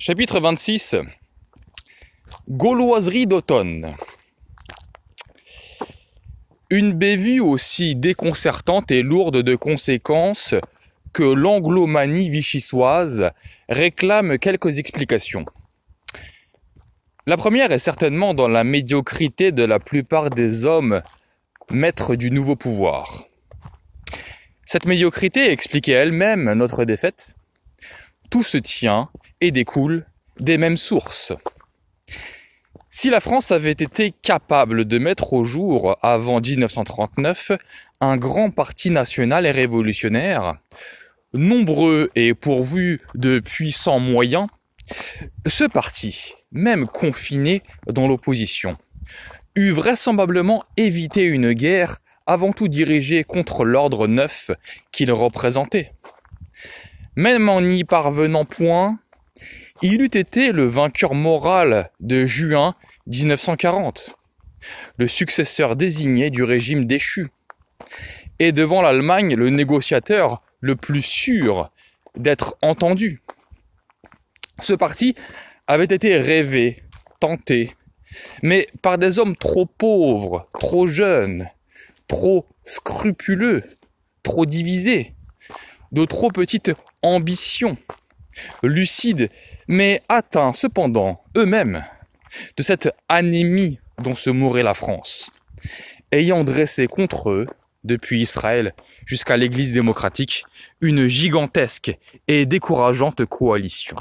Chapitre 26 Gauloiserie d'automne. Une bévue aussi déconcertante et lourde de conséquences que l'anglomanie vichysoise réclame quelques explications. La première est certainement dans la médiocrité de la plupart des hommes maîtres du nouveau pouvoir. Cette médiocrité expliquait elle-même notre défaite. Tout se tient et découlent des mêmes sources. Si la France avait été capable de mettre au jour, avant 1939, un grand parti national et révolutionnaire, nombreux et pourvu de puissants moyens, ce parti, même confiné dans l'opposition, eût vraisemblablement évité une guerre avant tout dirigée contre l'ordre neuf qu'il représentait. Même en n'y parvenant point, il eût été le vainqueur moral de juin 1940, le successeur désigné du régime déchu, et devant l'Allemagne le négociateur le plus sûr d'être entendu. Ce parti avait été rêvé, tenté, mais par des hommes trop pauvres, trop jeunes, trop scrupuleux, trop divisés, de trop petites ambitions lucides mais atteints cependant eux-mêmes de cette anémie dont se mourait la France, ayant dressé contre eux, depuis Israël jusqu'à l'Église démocratique, une gigantesque et décourageante coalition.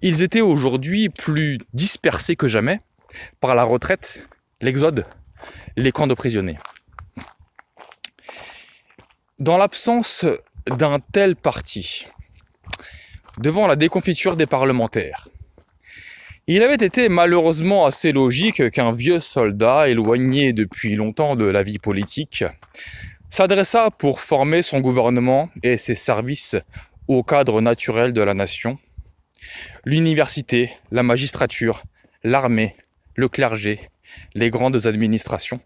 Ils étaient aujourd'hui plus dispersés que jamais par la retraite, l'exode, les camps de prisonniers. Dans l'absence d'un tel parti, devant la déconfiture des parlementaires. Il avait été malheureusement assez logique qu'un vieux soldat, éloigné depuis longtemps de la vie politique, s'adressât pour former son gouvernement et ses services au cadre naturel de la nation, l'université, la magistrature, l'armée, le clergé, les grandes administrations.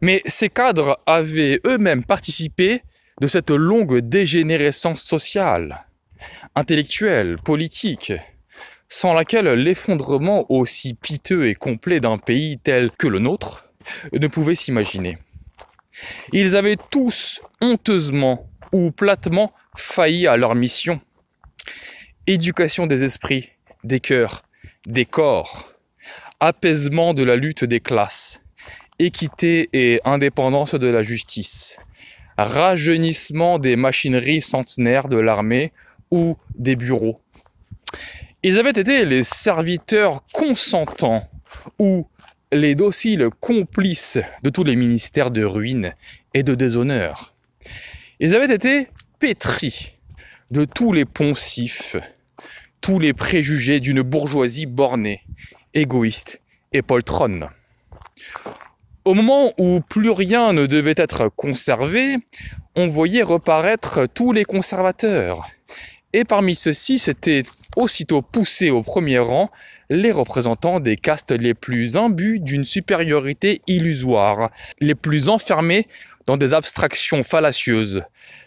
Mais ces cadres avaient eux-mêmes participé de cette longue dégénérescence sociale intellectuelle, politique, sans laquelle l'effondrement aussi piteux et complet d'un pays tel que le nôtre ne pouvait s'imaginer. Ils avaient tous honteusement ou platement failli à leur mission. Éducation des esprits, des cœurs, des corps, apaisement de la lutte des classes, équité et indépendance de la justice, rajeunissement des machineries centenaires de l'armée ou des bureaux. Ils avaient été les serviteurs consentants ou les dociles complices de tous les ministères de ruine et de déshonneur. Ils avaient été pétris de tous les poncifs, tous les préjugés d'une bourgeoisie bornée, égoïste et poltronne. Au moment où plus rien ne devait être conservé, on voyait reparaître tous les conservateurs, et parmi ceux-ci, s'étaient aussitôt poussés au premier rang les représentants des castes les plus imbus d'une supériorité illusoire, les plus enfermés dans des abstractions fallacieuses.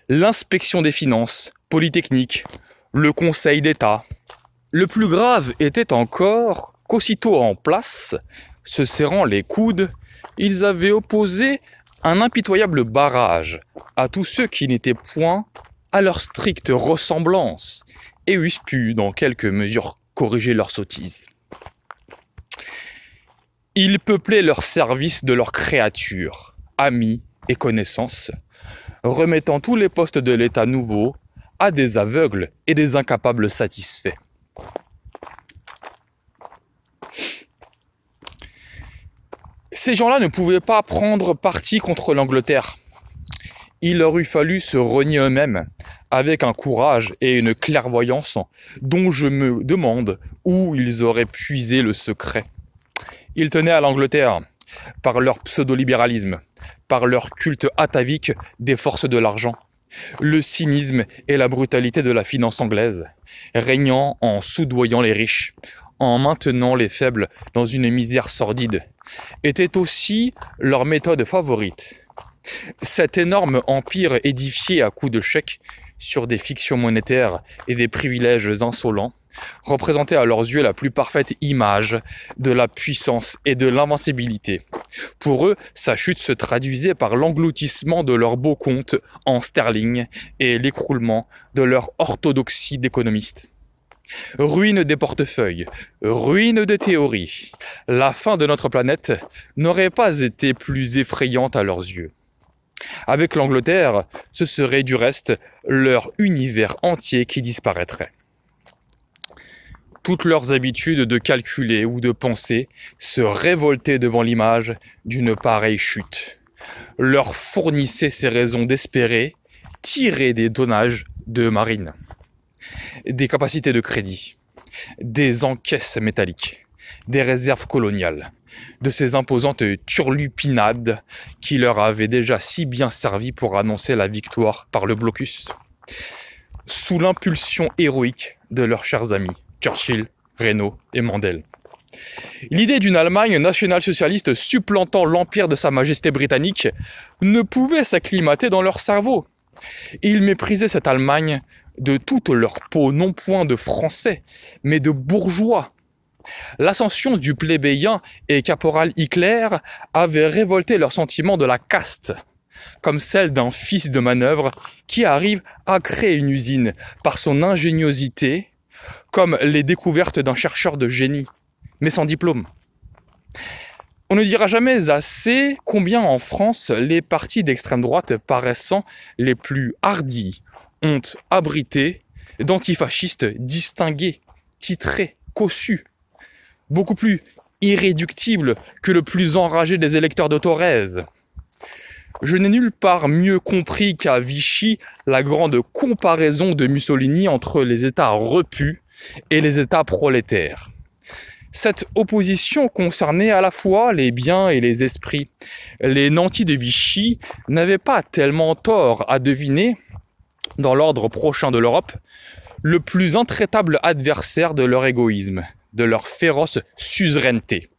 L'inspection des finances, Polytechnique, le Conseil d'État. Le plus grave était encore qu'aussitôt en place, se serrant les coudes, ils avaient opposé un impitoyable barrage à tous ceux qui n'étaient point à leur stricte ressemblance et eussent pu, dans quelques mesures, corriger leur sottise. Ils peuplaient leur service de leurs créatures, amis et connaissances, remettant tous les postes de l'État nouveau à des aveugles et des incapables satisfaits. Ces gens-là ne pouvaient pas prendre parti contre l'Angleterre. Il leur eût fallu se renier eux-mêmes avec un courage et une clairvoyance dont je me demande où ils auraient puisé le secret. Ils tenaient à l'Angleterre par leur pseudo-libéralisme, par leur culte atavique des forces de l'argent, le cynisme et la brutalité de la finance anglaise, régnant en soudoyant les riches, en maintenant les faibles dans une misère sordide, était aussi leur méthode favorite. Cet énorme empire édifié à coups de chèques sur des fictions monétaires et des privilèges insolents, représentaient à leurs yeux la plus parfaite image de la puissance et de l'invincibilité. Pour eux, sa chute se traduisait par l'engloutissement de leurs beaux comptes en sterling et l'écroulement de leur orthodoxie d'économiste. Ruine des portefeuilles, ruine des théories. La fin de notre planète n'aurait pas été plus effrayante à leurs yeux. Avec l'Angleterre, ce serait du reste leur univers entier qui disparaîtrait. Toutes leurs habitudes de calculer ou de penser se révoltaient devant l'image d'une pareille chute. Leur fournissaient ces raisons d'espérer tirer des donnages de marine, des capacités de crédit, des encaisses métalliques, des réserves coloniales, de ces imposantes turlupinades qui leur avaient déjà si bien servi pour annoncer la victoire par le blocus. Sous l'impulsion héroïque de leurs chers amis Churchill, Reynaud et Mandel. L'idée d'une Allemagne national socialiste supplantant l'empire de Sa Majesté britannique ne pouvait s'acclimater dans leur cerveau. Ils méprisaient cette Allemagne de toute leur peau, non point de Français, mais de bourgeois, l'ascension du plébéien et caporal Hitler avait révolté leur sentiment de la caste, comme celle d'un fils de manœuvre qui arrive à créer une usine par son ingéniosité, comme les découvertes d'un chercheur de génie, mais sans diplôme. On ne dira jamais assez combien en France les partis d'extrême droite paraissant les plus hardis ont abrité d'antifascistes distingués, titrés, cossus, beaucoup plus irréductible que le plus enragé des électeurs de Thorez. Je n'ai nulle part mieux compris qu'à Vichy la grande comparaison de Mussolini entre les États repus et les États prolétaires. Cette opposition concernait à la fois les biens et les esprits. Les nantis de Vichy n'avaient pas tellement tort à deviner, dans l'ordre prochain de l'Europe, le plus intraitable adversaire de leur égoïsme, de leur féroce suzeraineté.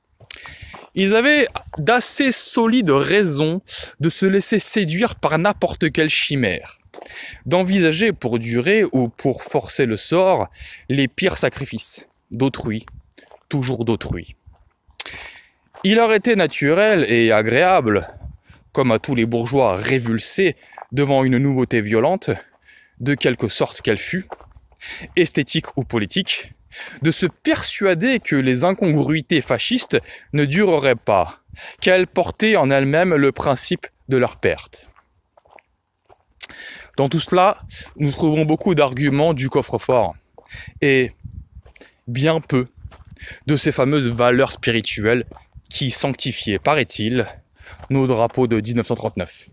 Ils avaient d'assez solides raisons de se laisser séduire par n'importe quelle chimère, d'envisager pour durer ou pour forcer le sort les pires sacrifices d'autrui, toujours d'autrui. Il leur était naturel et agréable, comme à tous les bourgeois révulsés devant une nouveauté violente, de quelque sorte qu'elle fût, esthétique ou politique, de se persuader que les incongruités fascistes ne dureraient pas, qu'elles portaient en elles-mêmes le principe de leur perte. Dans tout cela, nous trouvons beaucoup d'arguments du coffre-fort et bien peu de ces fameuses valeurs spirituelles qui sanctifiaient, paraît-il, nos drapeaux de 1939.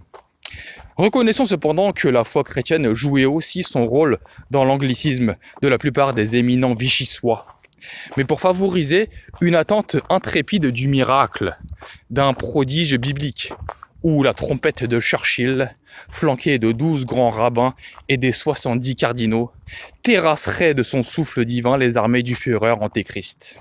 Reconnaissons cependant que la foi chrétienne jouait aussi son rôle dans l'anglicisme de la plupart des éminents vichysois, mais pour favoriser une attente intrépide du miracle, d'un prodige biblique, où la trompette de Churchill, flanquée de douze grands rabbins et des soixante-dix cardinaux, terrasserait de son souffle divin les armées du fureur antéchrist.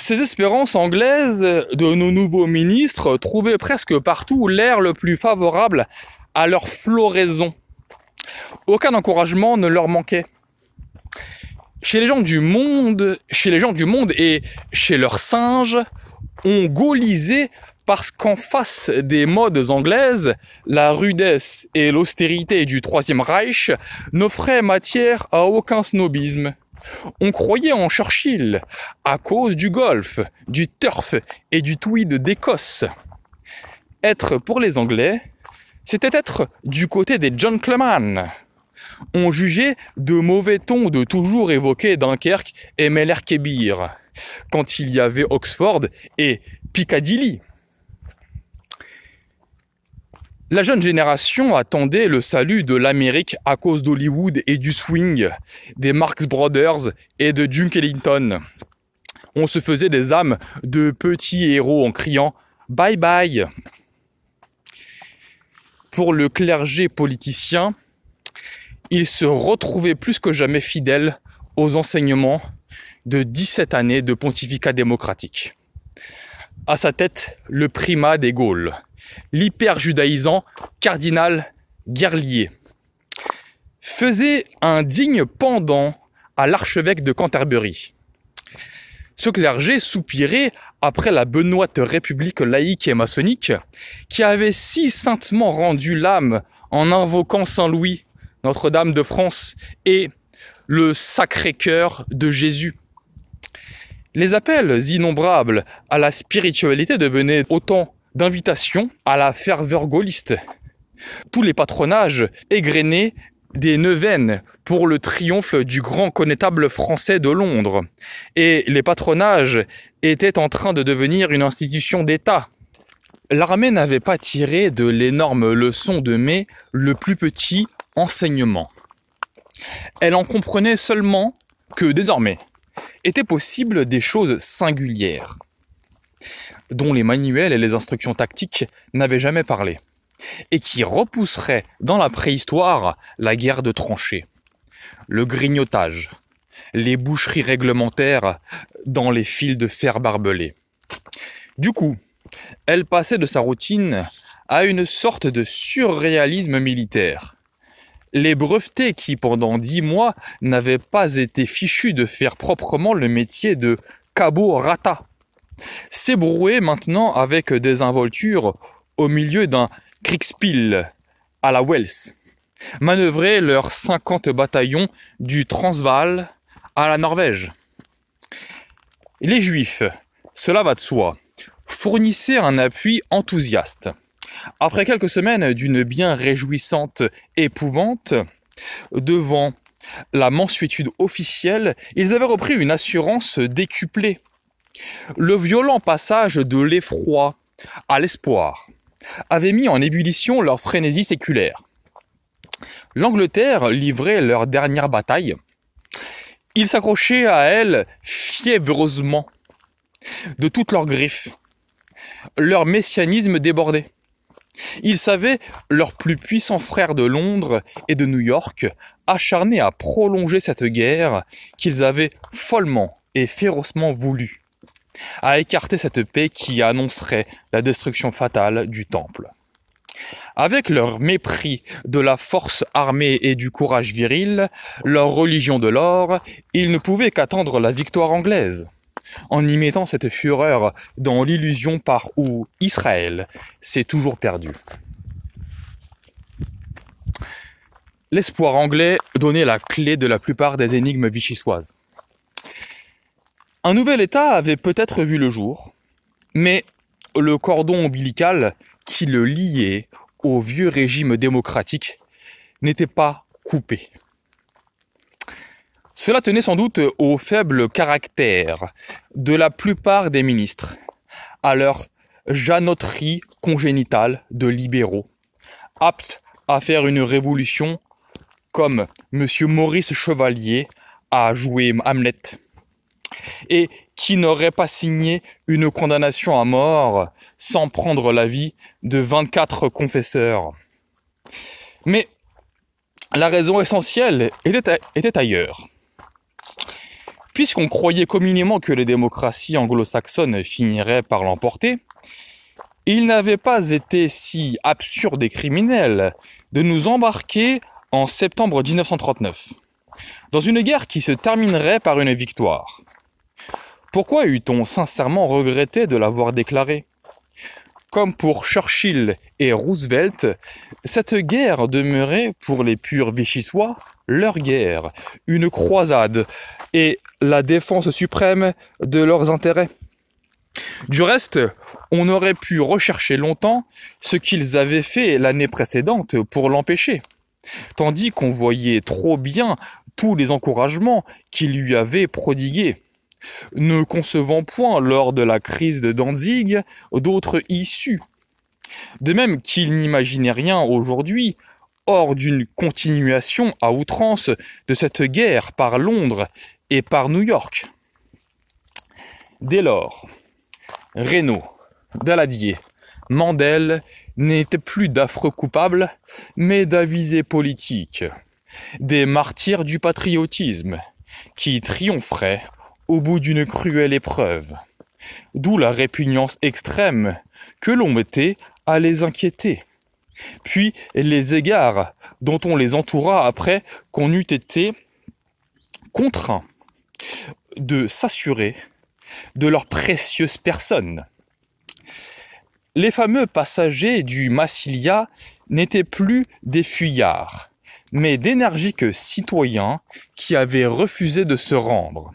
Ces espérances anglaises de nos nouveaux ministres trouvaient presque partout l'air le plus favorable à leur floraison. Aucun encouragement ne leur manquait. Chez les gens du monde, chez les gens du monde et chez leurs singes, on gaulisait parce qu'en face des modes anglaises, la rudesse et l'austérité du Troisième Reich n'offraient matière à aucun snobisme. On croyait en Churchill à cause du golf, du turf et du tweed d'Écosse. Être pour les Anglais, c'était être du côté des Cleman. On jugeait de mauvais ton de toujours évoquer Dunkerque et Kébir, quand il y avait Oxford et Piccadilly. La jeune génération attendait le salut de l'Amérique à cause d'Hollywood et du swing, des Marx Brothers et de Duke Ellington. On se faisait des âmes de petits héros en criant Bye bye Pour le clergé politicien, il se retrouvait plus que jamais fidèle aux enseignements de 17 années de pontificat démocratique. À sa tête, le primat des Gaules, l'hyper-judaïsant cardinal Guerlier, faisait un digne pendant à l'archevêque de Canterbury. Ce clergé soupirait après la benoîte république laïque et maçonnique, qui avait si saintement rendu l'âme en invoquant Saint Louis, Notre-Dame de France, et le Sacré-Cœur de Jésus. Les appels innombrables à la spiritualité devenaient autant d'invitation à la ferveur gaulliste. Tous les patronages égrénaient des neuvaines pour le triomphe du grand connétable français de Londres. Et les patronages étaient en train de devenir une institution d'État. L'armée n'avait pas tiré de l'énorme leçon de mai le plus petit enseignement. Elle en comprenait seulement que désormais étaient possibles des choses singulières, dont les manuels et les instructions tactiques n'avaient jamais parlé, et qui repousserait dans la préhistoire la guerre de tranchées, le grignotage, les boucheries réglementaires dans les fils de fer barbelés. Du coup, elle passait de sa routine à une sorte de surréalisme militaire. Les brevetés qui, pendant dix mois, n'avaient pas été fichus de faire proprement le métier de cabot rata s'ébrouaient maintenant avec des involtures au milieu d'un Kriegspiel à la Wells. Manœuvrer leurs 50 bataillons du Transvaal à la Norvège. Les Juifs, cela va de soi, fournissaient un appui enthousiaste. Après quelques semaines d'une bien réjouissante épouvante, devant la mansuétude officielle, ils avaient repris une assurance décuplée le violent passage de l'effroi à l'espoir avait mis en ébullition leur frénésie séculaire. L'Angleterre livrait leur dernière bataille. Ils s'accrochaient à elle fiévreusement, de toutes leurs griffes. Leur messianisme débordait. Ils savaient leurs plus puissants frères de Londres et de New York acharnés à prolonger cette guerre qu'ils avaient follement et férocement voulu à écarter cette paix qui annoncerait la destruction fatale du temple. Avec leur mépris de la force armée et du courage viril, leur religion de l'or, ils ne pouvaient qu'attendre la victoire anglaise, en y mettant cette fureur dans l'illusion par où Israël s'est toujours perdu. L'espoir anglais donnait la clé de la plupart des énigmes vichysoises. Un nouvel État avait peut-être vu le jour, mais le cordon ombilical qui le liait au vieux régime démocratique n'était pas coupé. Cela tenait sans doute au faible caractère de la plupart des ministres, à leur janoterie congénitale de libéraux, aptes à faire une révolution comme M. Maurice Chevalier a joué Hamlet et qui n'aurait pas signé une condamnation à mort sans prendre vie de 24 confesseurs. Mais la raison essentielle était, était ailleurs. Puisqu'on croyait communément que les démocraties anglo-saxonnes finiraient par l'emporter, il n'avait pas été si absurde et criminel de nous embarquer en septembre 1939 dans une guerre qui se terminerait par une victoire. Pourquoi eût-on sincèrement regretté de l'avoir déclaré Comme pour Churchill et Roosevelt, cette guerre demeurait pour les purs vichysois leur guerre, une croisade et la défense suprême de leurs intérêts. Du reste, on aurait pu rechercher longtemps ce qu'ils avaient fait l'année précédente pour l'empêcher, tandis qu'on voyait trop bien tous les encouragements qu'ils lui avaient prodigués ne concevant point lors de la crise de Danzig d'autres issues, De même qu'il n'imaginait rien aujourd'hui hors d'une continuation à outrance de cette guerre par Londres et par New York. Dès lors, Reynaud, Daladier, Mandel n'étaient plus d'affreux coupables, mais d'avisés politiques, des martyrs du patriotisme, qui triompheraient au bout d'une cruelle épreuve. D'où la répugnance extrême que l'on mettait à les inquiéter. Puis les égards dont on les entoura après qu'on eût été contraint de s'assurer de leur précieuse personne. Les fameux passagers du Massilia n'étaient plus des fuyards, mais d'énergiques citoyens qui avaient refusé de se rendre.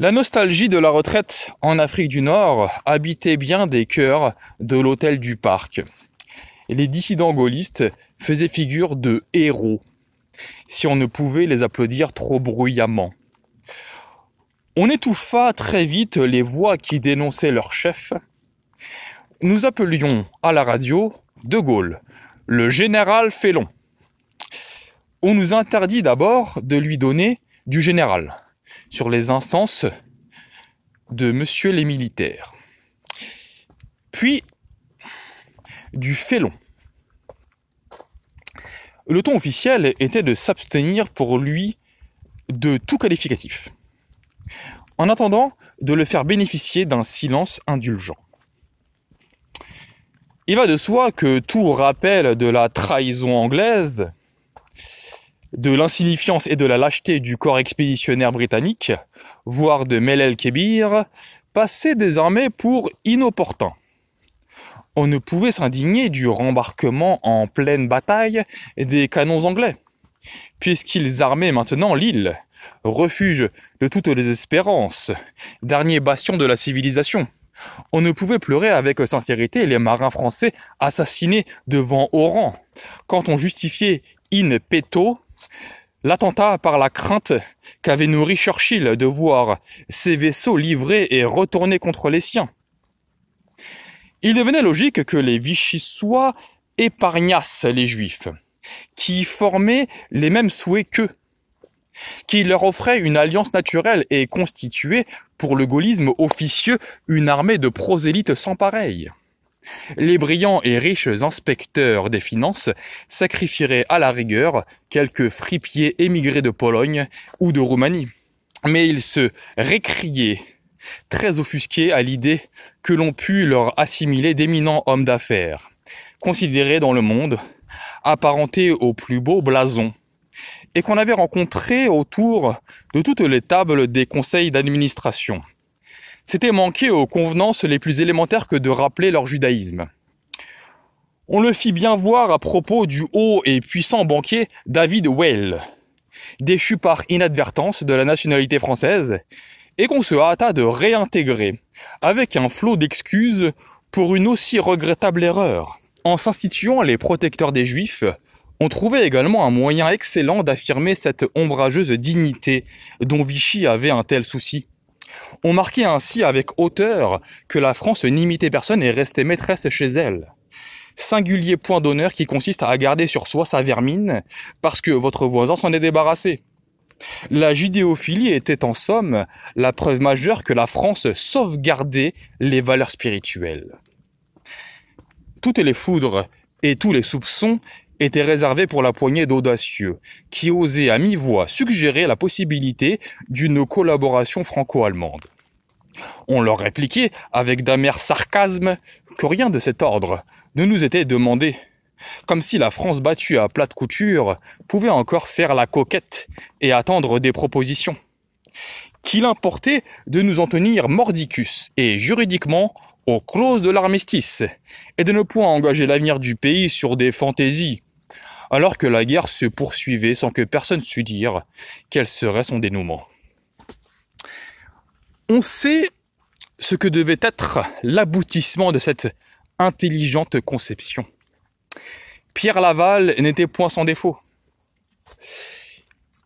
La nostalgie de la retraite en Afrique du Nord habitait bien des cœurs de l'hôtel du parc. Les dissidents gaullistes faisaient figure de héros, si on ne pouvait les applaudir trop bruyamment. On étouffa très vite les voix qui dénonçaient leur chef. Nous appelions à la radio De Gaulle, le général Félon. On nous interdit d'abord de lui donner du général sur les instances de monsieur les militaires. Puis, du félon. Le ton officiel était de s'abstenir pour lui de tout qualificatif, en attendant de le faire bénéficier d'un silence indulgent. Il va de soi que tout rappel de la trahison anglaise de l'insignifiance et de la lâcheté du corps expéditionnaire britannique, voire de Melel Kébir, passait désormais pour inopportun. On ne pouvait s'indigner du rembarquement en pleine bataille des canons anglais, puisqu'ils armaient maintenant l'île, refuge de toutes les espérances, dernier bastion de la civilisation. On ne pouvait pleurer avec sincérité les marins français assassinés devant Oran, quand on justifiait in petto L'attentat par la crainte qu'avait nourri Churchill de voir ses vaisseaux livrés et retournés contre les siens. Il devenait logique que les Vichysois épargnassent les Juifs, qui formaient les mêmes souhaits qu'eux, qui leur offraient une alliance naturelle et constituaient, pour le gaullisme officieux, une armée de prosélytes sans pareille. Les brillants et riches inspecteurs des finances sacrifieraient à la rigueur quelques fripiers émigrés de Pologne ou de Roumanie. Mais ils se récriaient, très offusqués à l'idée que l'on pût leur assimiler d'éminents hommes d'affaires, considérés dans le monde, apparentés au plus beau blason, et qu'on avait rencontrés autour de toutes les tables des conseils d'administration c'était manquer aux convenances les plus élémentaires que de rappeler leur judaïsme. On le fit bien voir à propos du haut et puissant banquier David Weil, déchu par inadvertance de la nationalité française, et qu'on se hâta de réintégrer, avec un flot d'excuses pour une aussi regrettable erreur. En s'instituant les protecteurs des Juifs, on trouvait également un moyen excellent d'affirmer cette ombrageuse dignité dont Vichy avait un tel souci, on marquait ainsi avec hauteur que la France n'imitait personne et restait maîtresse chez elle. Singulier point d'honneur qui consiste à garder sur soi sa vermine parce que votre voisin s'en est débarrassé. La judéophilie était en somme la preuve majeure que la France sauvegardait les valeurs spirituelles. Toutes les foudres et tous les soupçons était réservé pour la poignée d'audacieux, qui osaient à mi-voix suggérer la possibilité d'une collaboration franco-allemande. On leur répliquait avec d'amers sarcasmes que rien de cet ordre ne nous était demandé, comme si la France battue à plate couture pouvait encore faire la coquette et attendre des propositions. Qu'il importait de nous en tenir mordicus et juridiquement aux clauses de l'armistice, et de ne point engager l'avenir du pays sur des fantaisies alors que la guerre se poursuivait sans que personne sût dire quel serait son dénouement. On sait ce que devait être l'aboutissement de cette intelligente conception. Pierre Laval n'était point sans défaut.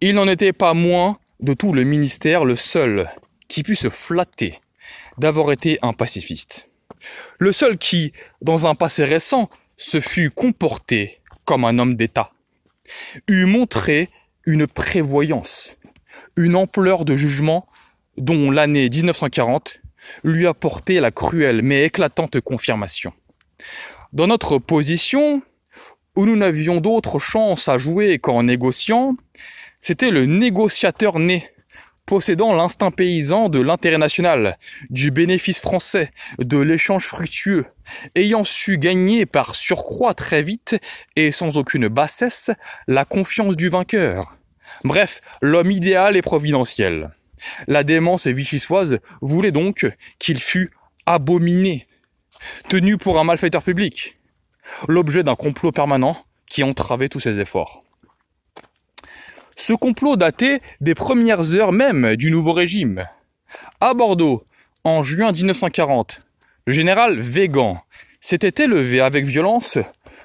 Il n'en était pas moins de tout le ministère le seul qui put se flatter d'avoir été un pacifiste. Le seul qui, dans un passé récent, se fût comporté comme un homme d'État, eût montré une prévoyance, une ampleur de jugement dont l'année 1940 lui apportait la cruelle mais éclatante confirmation. Dans notre position, où nous n'avions d'autre chance à jouer qu'en négociant, c'était le négociateur né possédant l'instinct paysan de l'intérêt national, du bénéfice français, de l'échange fructueux, ayant su gagner par surcroît très vite et sans aucune bassesse la confiance du vainqueur. Bref, l'homme idéal et providentiel. La démence vichysoise voulait donc qu'il fût abominé, tenu pour un malfaiteur public, l'objet d'un complot permanent qui entravait tous ses efforts. Ce complot datait des premières heures même du nouveau régime. À Bordeaux, en juin 1940, le général Végan s'était élevé avec violence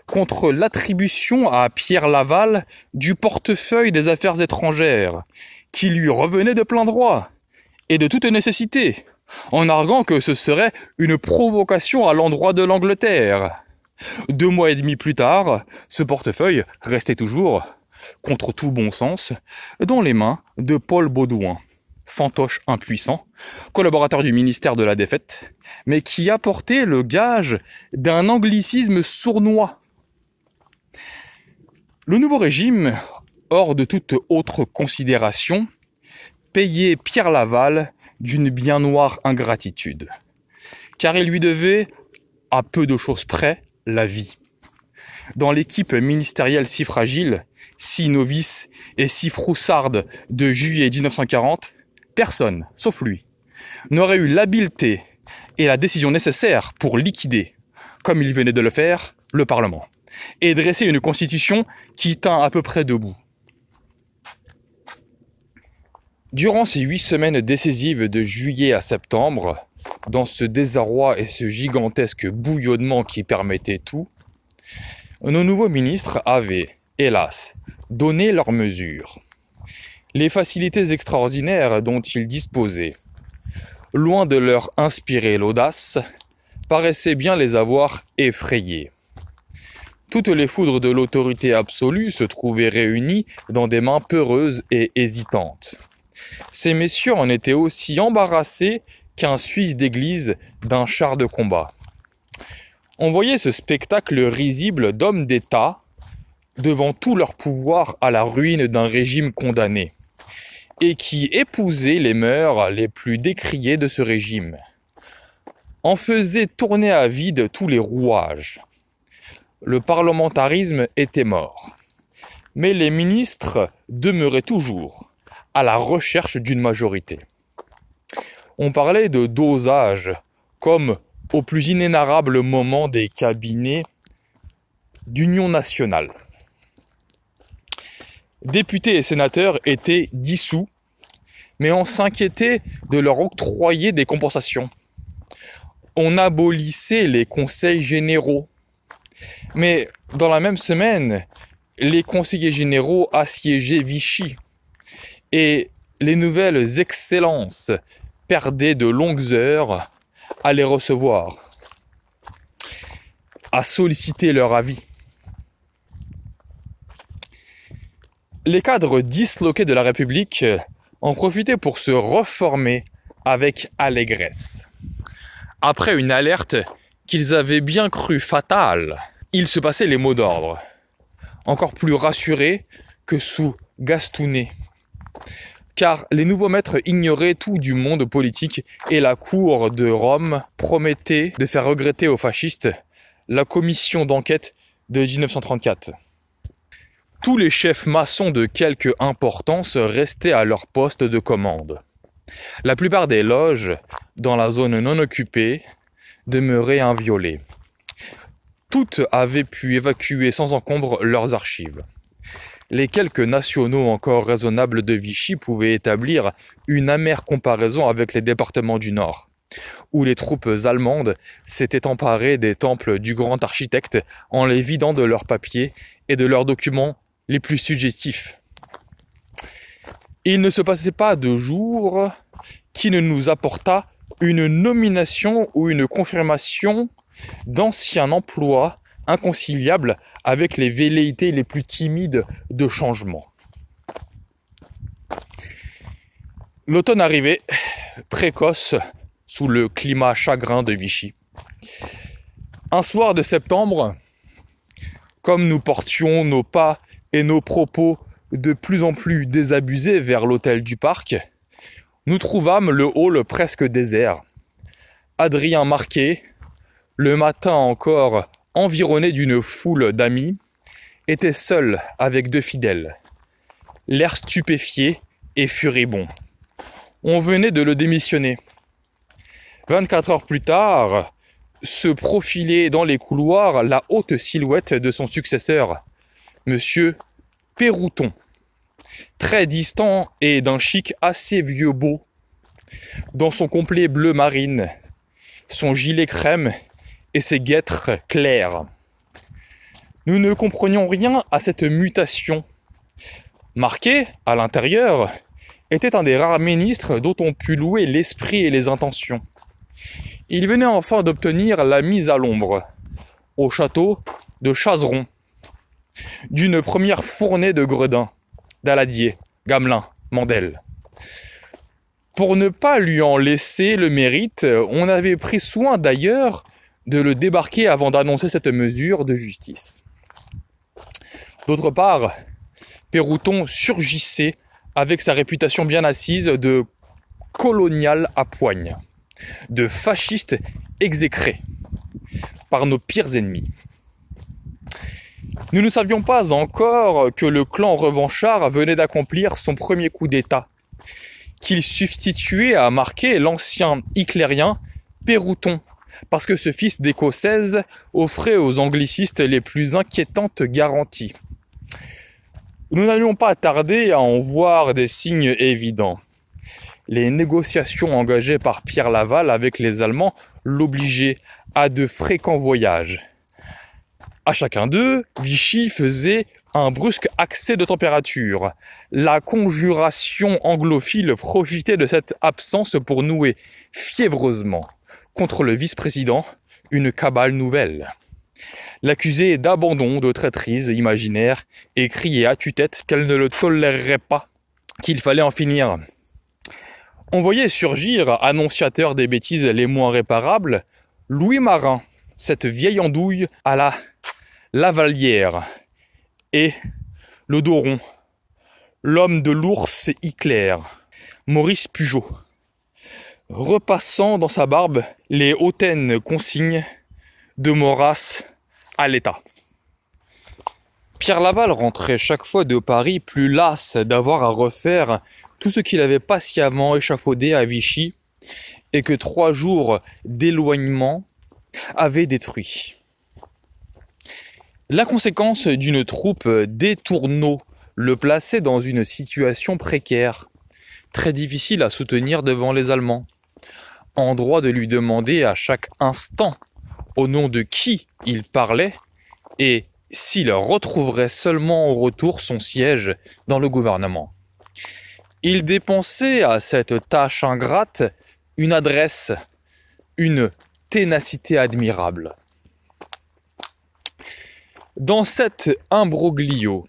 contre l'attribution à Pierre Laval du portefeuille des affaires étrangères, qui lui revenait de plein droit et de toute nécessité, en arguant que ce serait une provocation à l'endroit de l'Angleterre. Deux mois et demi plus tard, ce portefeuille restait toujours contre tout bon sens, dans les mains de Paul Baudouin, fantoche impuissant, collaborateur du ministère de la Défaite, mais qui apportait le gage d'un anglicisme sournois. Le nouveau régime, hors de toute autre considération, payait Pierre Laval d'une bien noire ingratitude, car il lui devait, à peu de choses près, la vie. Dans l'équipe ministérielle si fragile, si novice et si froussarde de juillet 1940, personne, sauf lui, n'aurait eu l'habileté et la décision nécessaire pour liquider, comme il venait de le faire, le Parlement, et dresser une constitution qui tint à peu près debout. Durant ces huit semaines décisives de juillet à septembre, dans ce désarroi et ce gigantesque bouillonnement qui permettait tout, nos nouveaux ministres avaient hélas, donner leurs mesures. Les facilités extraordinaires dont ils disposaient, loin de leur inspirer l'audace, paraissaient bien les avoir effrayés. Toutes les foudres de l'autorité absolue se trouvaient réunies dans des mains peureuses et hésitantes. Ces messieurs en étaient aussi embarrassés qu'un Suisse d'église d'un char de combat. On voyait ce spectacle risible d'hommes d'État devant tout leur pouvoir à la ruine d'un régime condamné, et qui épousait les mœurs les plus décriées de ce régime, en faisait tourner à vide tous les rouages. Le parlementarisme était mort, mais les ministres demeuraient toujours à la recherche d'une majorité. On parlait de dosage comme au plus inénarrable moment des cabinets d'union nationale députés et sénateurs étaient dissous, mais on s'inquiétait de leur octroyer des compensations. On abolissait les conseils généraux. Mais dans la même semaine, les conseillers généraux assiégeaient Vichy. Et les nouvelles excellences perdaient de longues heures à les recevoir, à solliciter leur avis. Les cadres disloqués de la République en euh, profitaient pour se reformer avec allégresse. Après une alerte qu'ils avaient bien cru fatale, il se passaient les mots d'ordre, encore plus rassurés que sous Gastounet. Car les nouveaux maîtres ignoraient tout du monde politique et la cour de Rome promettait de faire regretter aux fascistes la commission d'enquête de 1934 tous les chefs maçons de quelque importance restaient à leur poste de commande. La plupart des loges, dans la zone non occupée, demeuraient inviolées. Toutes avaient pu évacuer sans encombre leurs archives. Les quelques nationaux encore raisonnables de Vichy pouvaient établir une amère comparaison avec les départements du Nord, où les troupes allemandes s'étaient emparées des temples du grand architecte en les vidant de leurs papiers et de leurs documents les plus suggestifs. Il ne se passait pas de jour qui ne nous apportât une nomination ou une confirmation d'ancien emploi inconciliable avec les velléités les plus timides de changement. L'automne arrivait, précoce, sous le climat chagrin de Vichy. Un soir de septembre, comme nous portions nos pas et nos propos de plus en plus désabusés vers l'hôtel du parc, nous trouvâmes le hall presque désert. Adrien Marquet, le matin encore environné d'une foule d'amis, était seul avec deux fidèles, l'air stupéfié et furibond. On venait de le démissionner. 24 heures plus tard, se profilait dans les couloirs la haute silhouette de son successeur, monsieur Perrouton. Très distant et d'un chic assez vieux beau, dans son complet bleu marine, son gilet crème et ses guêtres claires. Nous ne comprenions rien à cette mutation. Marqué, à l'intérieur, était un des rares ministres dont on put louer l'esprit et les intentions. Il venait enfin d'obtenir la mise à l'ombre, au château de Chazeron d'une première fournée de gredins, d'Aladier, Gamelin, Mandel. Pour ne pas lui en laisser le mérite, on avait pris soin d'ailleurs de le débarquer avant d'annoncer cette mesure de justice. D'autre part, Pérouton surgissait avec sa réputation bien assise de colonial à poigne, de fasciste exécré par nos pires ennemis. Nous ne savions pas encore que le clan revanchard venait d'accomplir son premier coup d'État, qu'il substituait à marquer l'ancien hitlérien Pérouton, parce que ce fils d'Écossaise offrait aux anglicistes les plus inquiétantes garanties. Nous n'allions pas tarder à en voir des signes évidents. Les négociations engagées par Pierre Laval avec les Allemands l'obligeaient à de fréquents voyages. À chacun d'eux, Vichy faisait un brusque accès de température. La conjuration anglophile profitait de cette absence pour nouer fiévreusement contre le vice-président une cabale nouvelle. L'accusé d'abandon, de traîtrise imaginaire, et criait à tue-tête qu'elle ne le tolérerait pas, qu'il fallait en finir. On voyait surgir, annonciateur des bêtises les moins réparables, Louis Marin, cette vieille andouille à la Lavallière et le Doron, L'homme de l'ours et Maurice Pujot, repassant dans sa barbe les hautaines consignes de Maurras à l'État. Pierre Laval rentrait chaque fois de Paris plus las d'avoir à refaire tout ce qu'il avait patiemment échafaudé à Vichy et que trois jours d'éloignement avaient détruit. La conséquence d'une troupe d'étourneaux, le plaçait dans une situation précaire, très difficile à soutenir devant les Allemands, en droit de lui demander à chaque instant au nom de qui il parlait et s'il retrouverait seulement au retour son siège dans le gouvernement. Il dépensait à cette tâche ingrate une adresse, une ténacité admirable. Dans cet imbroglio,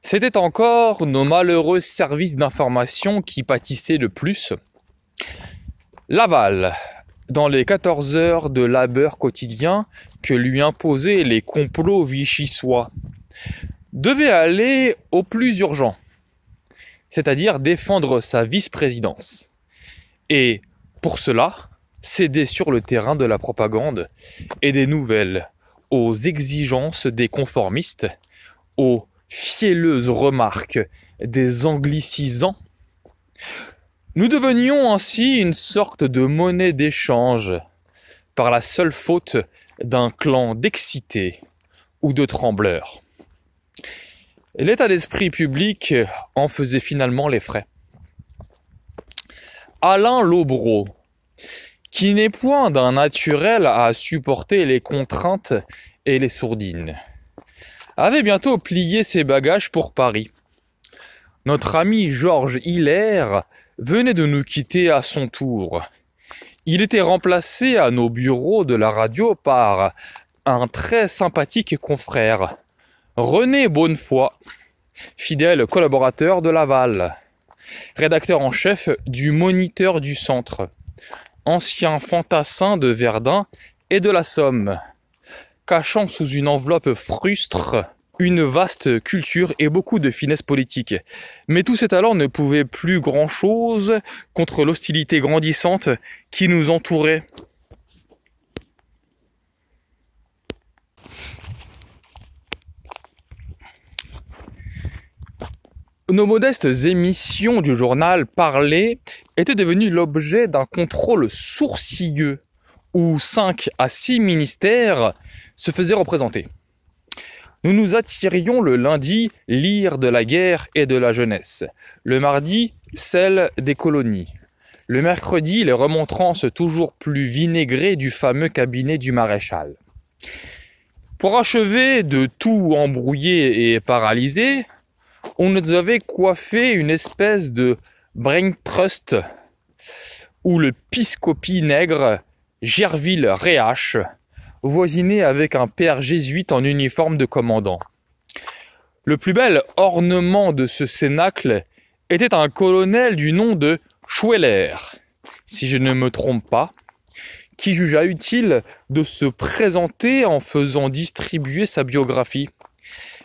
c'était encore nos malheureux services d'information qui pâtissaient le plus. Laval, dans les 14 heures de labeur quotidien que lui imposaient les complots vichysois, devait aller au plus urgent, c'est-à-dire défendre sa vice-présidence. Et pour cela, céder sur le terrain de la propagande et des nouvelles aux exigences des conformistes, aux fielleuses remarques des anglicisants, nous devenions ainsi une sorte de monnaie d'échange par la seule faute d'un clan d'excités ou de trembleurs. L'état d'esprit public en faisait finalement les frais. Alain Lobreau, qui n'est point d'un naturel à supporter les contraintes et les sourdines, avait bientôt plié ses bagages pour Paris. Notre ami Georges Hilaire venait de nous quitter à son tour. Il était remplacé à nos bureaux de la radio par un très sympathique confrère, René Bonnefoy, fidèle collaborateur de Laval, rédacteur en chef du Moniteur du Centre ancien fantassin de Verdun et de la Somme, cachant sous une enveloppe frustre une vaste culture et beaucoup de finesse politique. Mais tous ces talents ne pouvaient plus grand-chose contre l'hostilité grandissante qui nous entourait. Nos modestes émissions du journal parlaient était devenu l'objet d'un contrôle sourcilleux où cinq à six ministères se faisaient représenter. Nous nous attirions le lundi l'ire de la guerre et de la jeunesse, le mardi celle des colonies, le mercredi les remontrances toujours plus vinaigrées du fameux cabinet du maréchal. Pour achever de tout embrouiller et paralyser, on nous avait coiffé une espèce de Brain Trust le piscopie nègre Gerville Réache voisiné avec un père jésuite en uniforme de commandant. Le plus bel ornement de ce cénacle était un colonel du nom de Schweller, si je ne me trompe pas, qui jugea utile de se présenter en faisant distribuer sa biographie,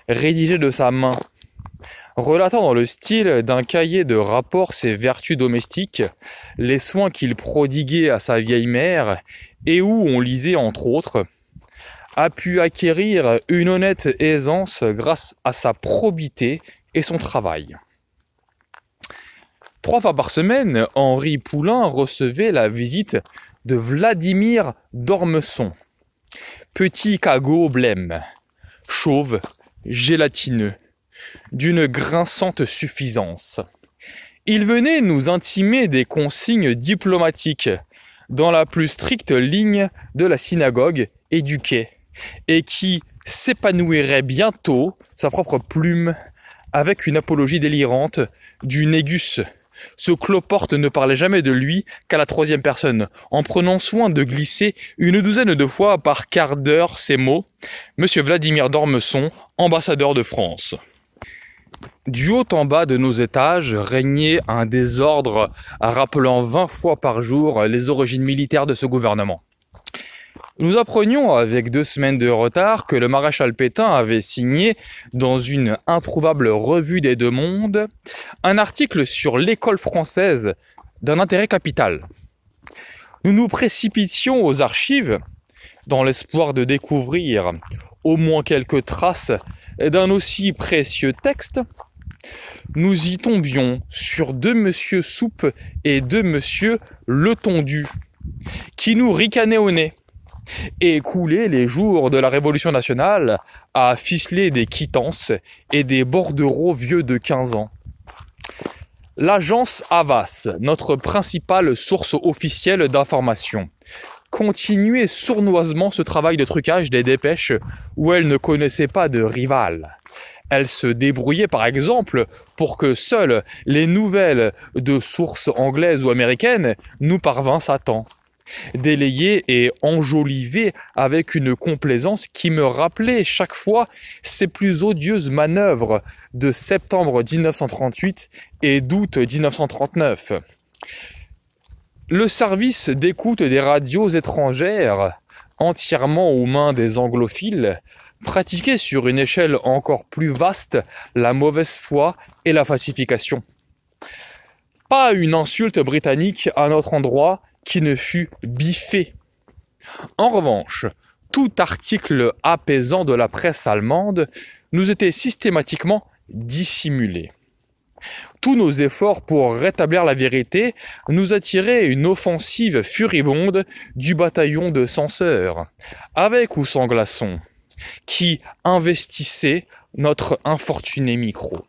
rédigée de sa main, relatant dans le style d'un cahier de rapport ses vertus domestiques, les soins qu'il prodiguait à sa vieille mère, et où on lisait entre autres a pu acquérir une honnête aisance grâce à sa probité et son travail. Trois fois par semaine, Henri Poulain recevait la visite de Vladimir d'Ormesson. Petit cagot blême, chauve, gélatineux, d'une grinçante suffisance. Il venait nous intimer des consignes diplomatiques, dans la plus stricte ligne de la synagogue éduquée quai, et qui s'épanouirait bientôt sa propre plume avec une apologie délirante du négus. Ce cloporte ne parlait jamais de lui qu'à la troisième personne, en prenant soin de glisser une douzaine de fois par quart d'heure ces mots Monsieur Vladimir d'Ormesson, ambassadeur de France. Du haut en bas de nos étages régnait un désordre rappelant vingt fois par jour les origines militaires de ce gouvernement. Nous apprenions avec deux semaines de retard que le maréchal Pétain avait signé dans une introuvable revue des deux mondes un article sur l'école française d'un intérêt capital. Nous nous précipitions aux archives dans l'espoir de découvrir au moins quelques traces d'un aussi précieux texte, nous y tombions sur deux monsieur Soupe et deux monsieur Letondu, qui nous ricanaient au nez et coulaient les jours de la Révolution nationale à ficeler des quittances et des bordereaux vieux de 15 ans. L'agence Avas, notre principale source officielle d'information, continuer sournoisement ce travail de trucage des dépêches où elle ne connaissait pas de rival. Elle se débrouillait par exemple pour que seules les nouvelles de sources anglaises ou américaines nous parvinssent à temps. Délayée et enjolivée avec une complaisance qui me rappelait chaque fois ses plus odieuses manœuvres de septembre 1938 et d'août 1939 le service d'écoute des radios étrangères, entièrement aux mains des anglophiles, pratiquait sur une échelle encore plus vaste la mauvaise foi et la falsification. Pas une insulte britannique à notre endroit qui ne fut biffée. En revanche, tout article apaisant de la presse allemande nous était systématiquement dissimulé tous nos efforts pour rétablir la vérité nous attiraient une offensive furibonde du bataillon de censeurs, avec ou sans glaçons, qui investissait notre infortuné micro.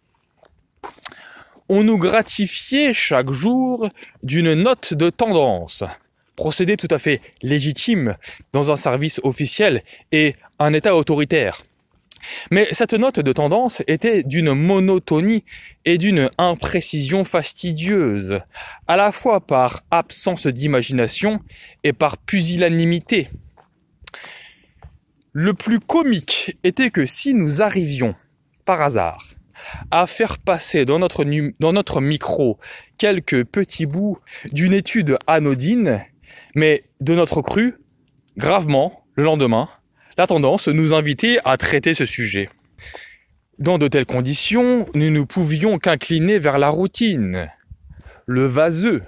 On nous gratifiait chaque jour d'une note de tendance, procédé tout à fait légitime dans un service officiel et un État autoritaire. Mais cette note de tendance était d'une monotonie et d'une imprécision fastidieuse, à la fois par absence d'imagination et par pusillanimité. Le plus comique était que si nous arrivions, par hasard, à faire passer dans notre, dans notre micro quelques petits bouts d'une étude anodine, mais de notre cru, gravement, le lendemain, la tendance nous invitait à traiter ce sujet. Dans de telles conditions, nous ne pouvions qu'incliner vers la routine, le vaseux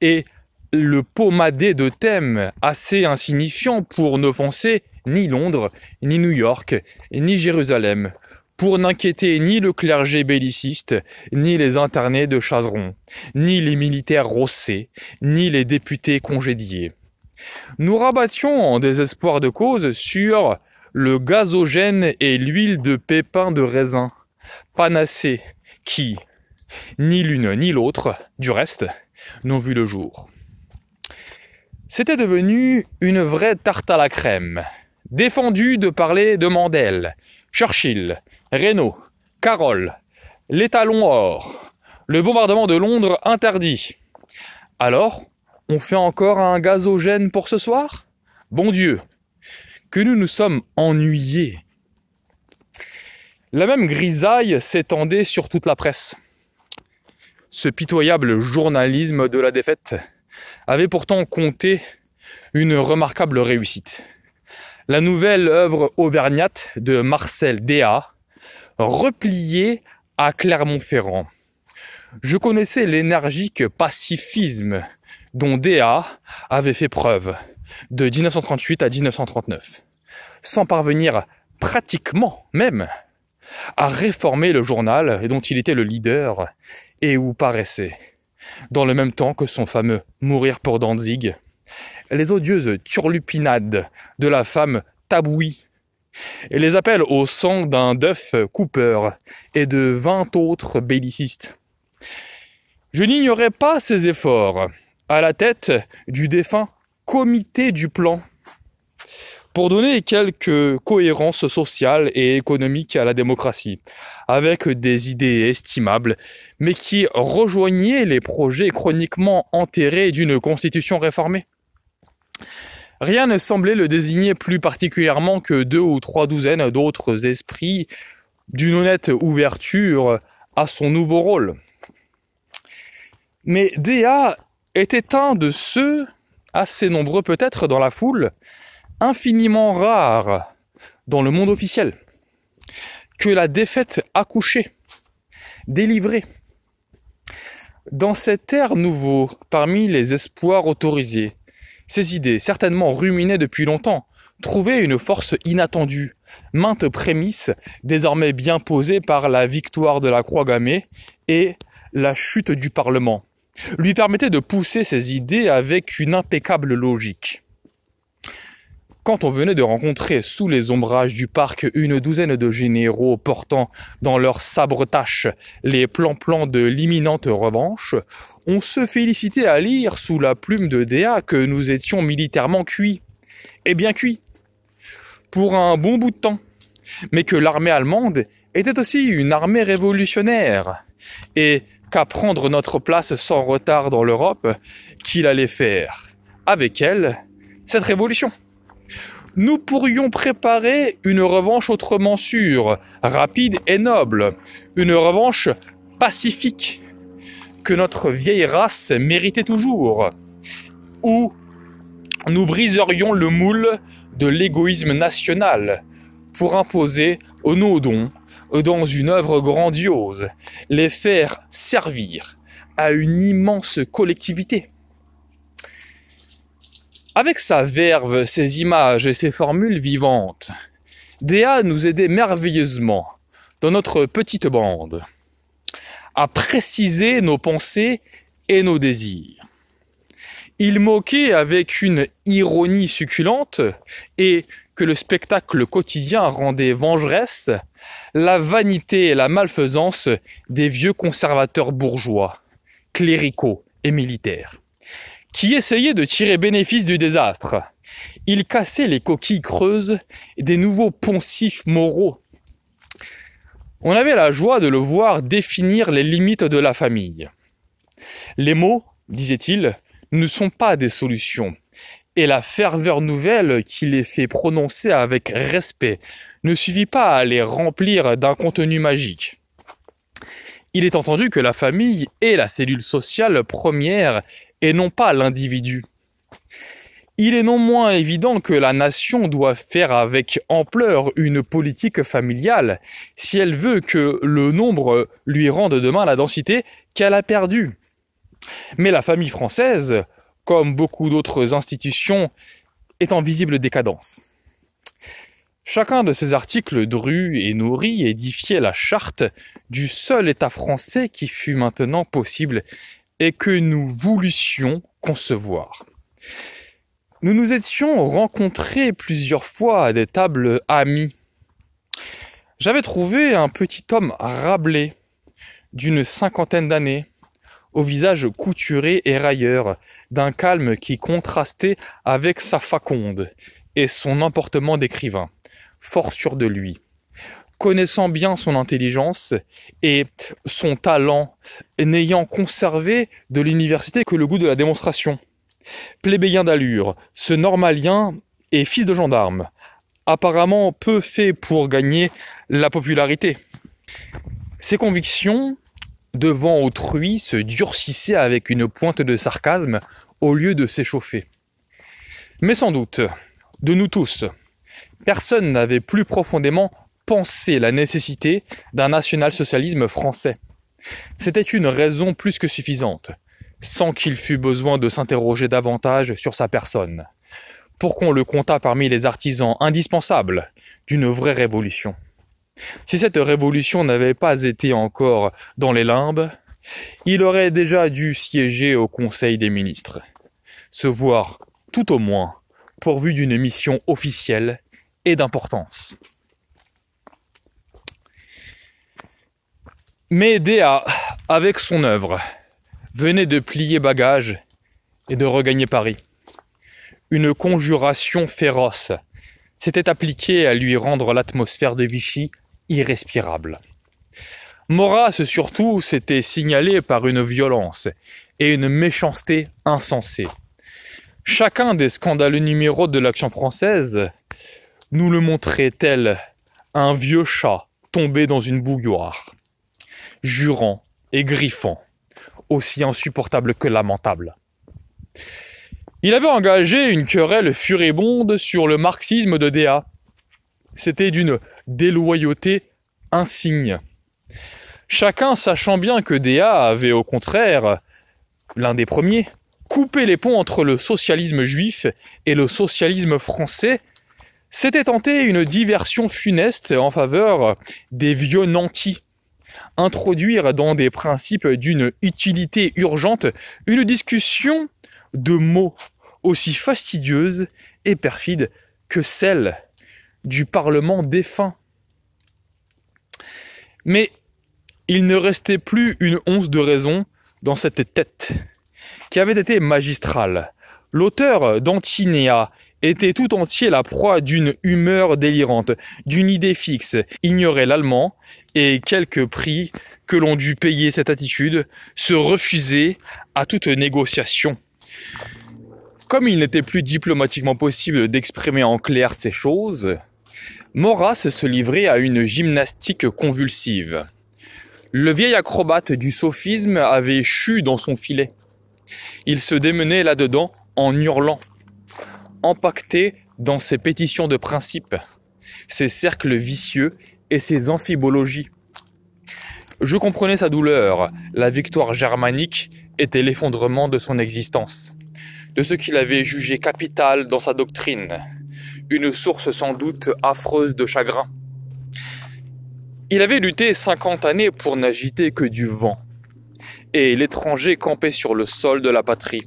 et le pommadé de thèmes assez insignifiants pour n'offenser ni Londres, ni New York, ni Jérusalem, pour n'inquiéter ni le clergé belliciste, ni les internés de Chazeron, ni les militaires rossés, ni les députés congédiés. Nous rabattions en désespoir de cause sur le gazogène et l'huile de pépins de raisin, panacée qui, ni l'une ni l'autre, du reste, n'ont vu le jour. C'était devenu une vraie tarte à la crème, défendu de parler de Mandel, Churchill, Reynaud, Carole, l'étalon or, le bombardement de Londres interdit. Alors, on fait encore un gazogène pour ce soir Bon Dieu, que nous nous sommes ennuyés. La même grisaille s'étendait sur toute la presse. Ce pitoyable journalisme de la défaite avait pourtant compté une remarquable réussite. La nouvelle œuvre auvergnate de Marcel Déa, repliée à Clermont-Ferrand. Je connaissais l'énergique pacifisme dont DA avait fait preuve de 1938 à 1939, sans parvenir pratiquement même à réformer le journal dont il était le leader et où paraissait, dans le même temps que son fameux Mourir pour Danzig, les odieuses turlupinades de la femme Taboui et les appels au sang d'un Duff Cooper et de vingt autres bellicistes. Je n'ignorais pas ces efforts, à la tête du défunt comité du plan pour donner quelques cohérences sociales et économiques à la démocratie, avec des idées estimables, mais qui rejoignaient les projets chroniquement enterrés d'une constitution réformée. Rien ne semblait le désigner plus particulièrement que deux ou trois douzaines d'autres esprits d'une honnête ouverture à son nouveau rôle. Mais Déa était un de ceux, assez nombreux peut-être dans la foule, infiniment rares dans le monde officiel, que la défaite accouchée, délivrée, dans cet air nouveau, parmi les espoirs autorisés, ces idées, certainement ruminées depuis longtemps, trouvaient une force inattendue, maintes prémices, désormais bien posées par la victoire de la Croix gammée et la chute du Parlement lui permettait de pousser ses idées avec une impeccable logique. Quand on venait de rencontrer sous les ombrages du parc une douzaine de généraux portant dans leurs sabres taches les plans-plans de l'imminente revanche, on se félicitait à lire sous la plume de Déa que nous étions militairement cuits, et eh bien cuits, pour un bon bout de temps, mais que l'armée allemande était aussi une armée révolutionnaire, et qu'à prendre notre place sans retard dans l'Europe, qu'il allait faire avec elle cette révolution. Nous pourrions préparer une revanche autrement sûre, rapide et noble, une revanche pacifique que notre vieille race méritait toujours, où nous briserions le moule de l'égoïsme national pour imposer aux nos dons dans une œuvre grandiose, les faire servir à une immense collectivité. Avec sa verve, ses images et ses formules vivantes, Déa nous aidait merveilleusement dans notre petite bande à préciser nos pensées et nos désirs. Il moquait avec une ironie succulente et que le spectacle quotidien rendait vengeresse la vanité et la malfaisance des vieux conservateurs bourgeois, cléricaux et militaires, qui essayaient de tirer bénéfice du désastre. Ils cassaient les coquilles creuses des nouveaux poncifs moraux. On avait la joie de le voir définir les limites de la famille. Les mots, disait-il, ne sont pas des solutions, et la ferveur nouvelle qui les fait prononcer avec respect ne suffit pas à les remplir d'un contenu magique. Il est entendu que la famille est la cellule sociale première et non pas l'individu. Il est non moins évident que la nation doit faire avec ampleur une politique familiale si elle veut que le nombre lui rende demain la densité qu'elle a perdue. Mais la famille française, comme beaucoup d'autres institutions, est en visible décadence. Chacun de ces articles Dru et Nourri édifiait la charte du seul État français qui fut maintenant possible et que nous voulussions concevoir. Nous nous étions rencontrés plusieurs fois à des tables amies. J'avais trouvé un petit homme Rabelais d'une cinquantaine d'années au visage couturé et railleur, d'un calme qui contrastait avec sa faconde et son emportement d'écrivain, fort sûr de lui. Connaissant bien son intelligence et son talent, n'ayant conservé de l'université que le goût de la démonstration. Plébéien d'allure, ce normalien et fils de gendarme, apparemment peu fait pour gagner la popularité. Ses convictions devant autrui se durcissait avec une pointe de sarcasme au lieu de s'échauffer. Mais sans doute, de nous tous, personne n'avait plus profondément pensé la nécessité d'un national-socialisme français. C'était une raison plus que suffisante, sans qu'il fût besoin de s'interroger davantage sur sa personne, pour qu'on le comptât parmi les artisans indispensables d'une vraie révolution. Si cette révolution n'avait pas été encore dans les limbes, il aurait déjà dû siéger au Conseil des ministres, se voir tout au moins pourvu d'une mission officielle et d'importance. Mais Déa, avec son œuvre, venait de plier bagage et de regagner Paris. Une conjuration féroce s'était appliquée à lui rendre l'atmosphère de Vichy irrespirable. Moras surtout, s'était signalé par une violence et une méchanceté insensée. Chacun des scandaleux numéros de l'action française nous le montrait tel un vieux chat tombé dans une bouilloire, jurant et griffant, aussi insupportable que lamentable. Il avait engagé une querelle furibonde sur le marxisme de Déa. C'était d'une déloyauté insigne. Chacun sachant bien que Déa avait au contraire, l'un des premiers, coupé les ponts entre le socialisme juif et le socialisme français, s'était tenté une diversion funeste en faveur des vieux nantis. Introduire dans des principes d'une utilité urgente une discussion de mots aussi fastidieuse et perfide que celle du Parlement défunt mais il ne restait plus une once de raison dans cette tête, qui avait été magistrale. L'auteur d'Antinéa était tout entier la proie d'une humeur délirante, d'une idée fixe, ignorait l'allemand et quelques prix que l'on dut payer cette attitude, se refusait à toute négociation. Comme il n'était plus diplomatiquement possible d'exprimer en clair ces choses, Maurras se livrait à une gymnastique convulsive. Le vieil acrobate du sophisme avait chu dans son filet. Il se démenait là-dedans en hurlant, empaqueté dans ses pétitions de principe, ses cercles vicieux et ses amphibologies. Je comprenais sa douleur, la victoire germanique était l'effondrement de son existence, de ce qu'il avait jugé capital dans sa doctrine une source sans doute affreuse de chagrin. Il avait lutté 50 années pour n'agiter que du vent, et l'étranger campait sur le sol de la patrie.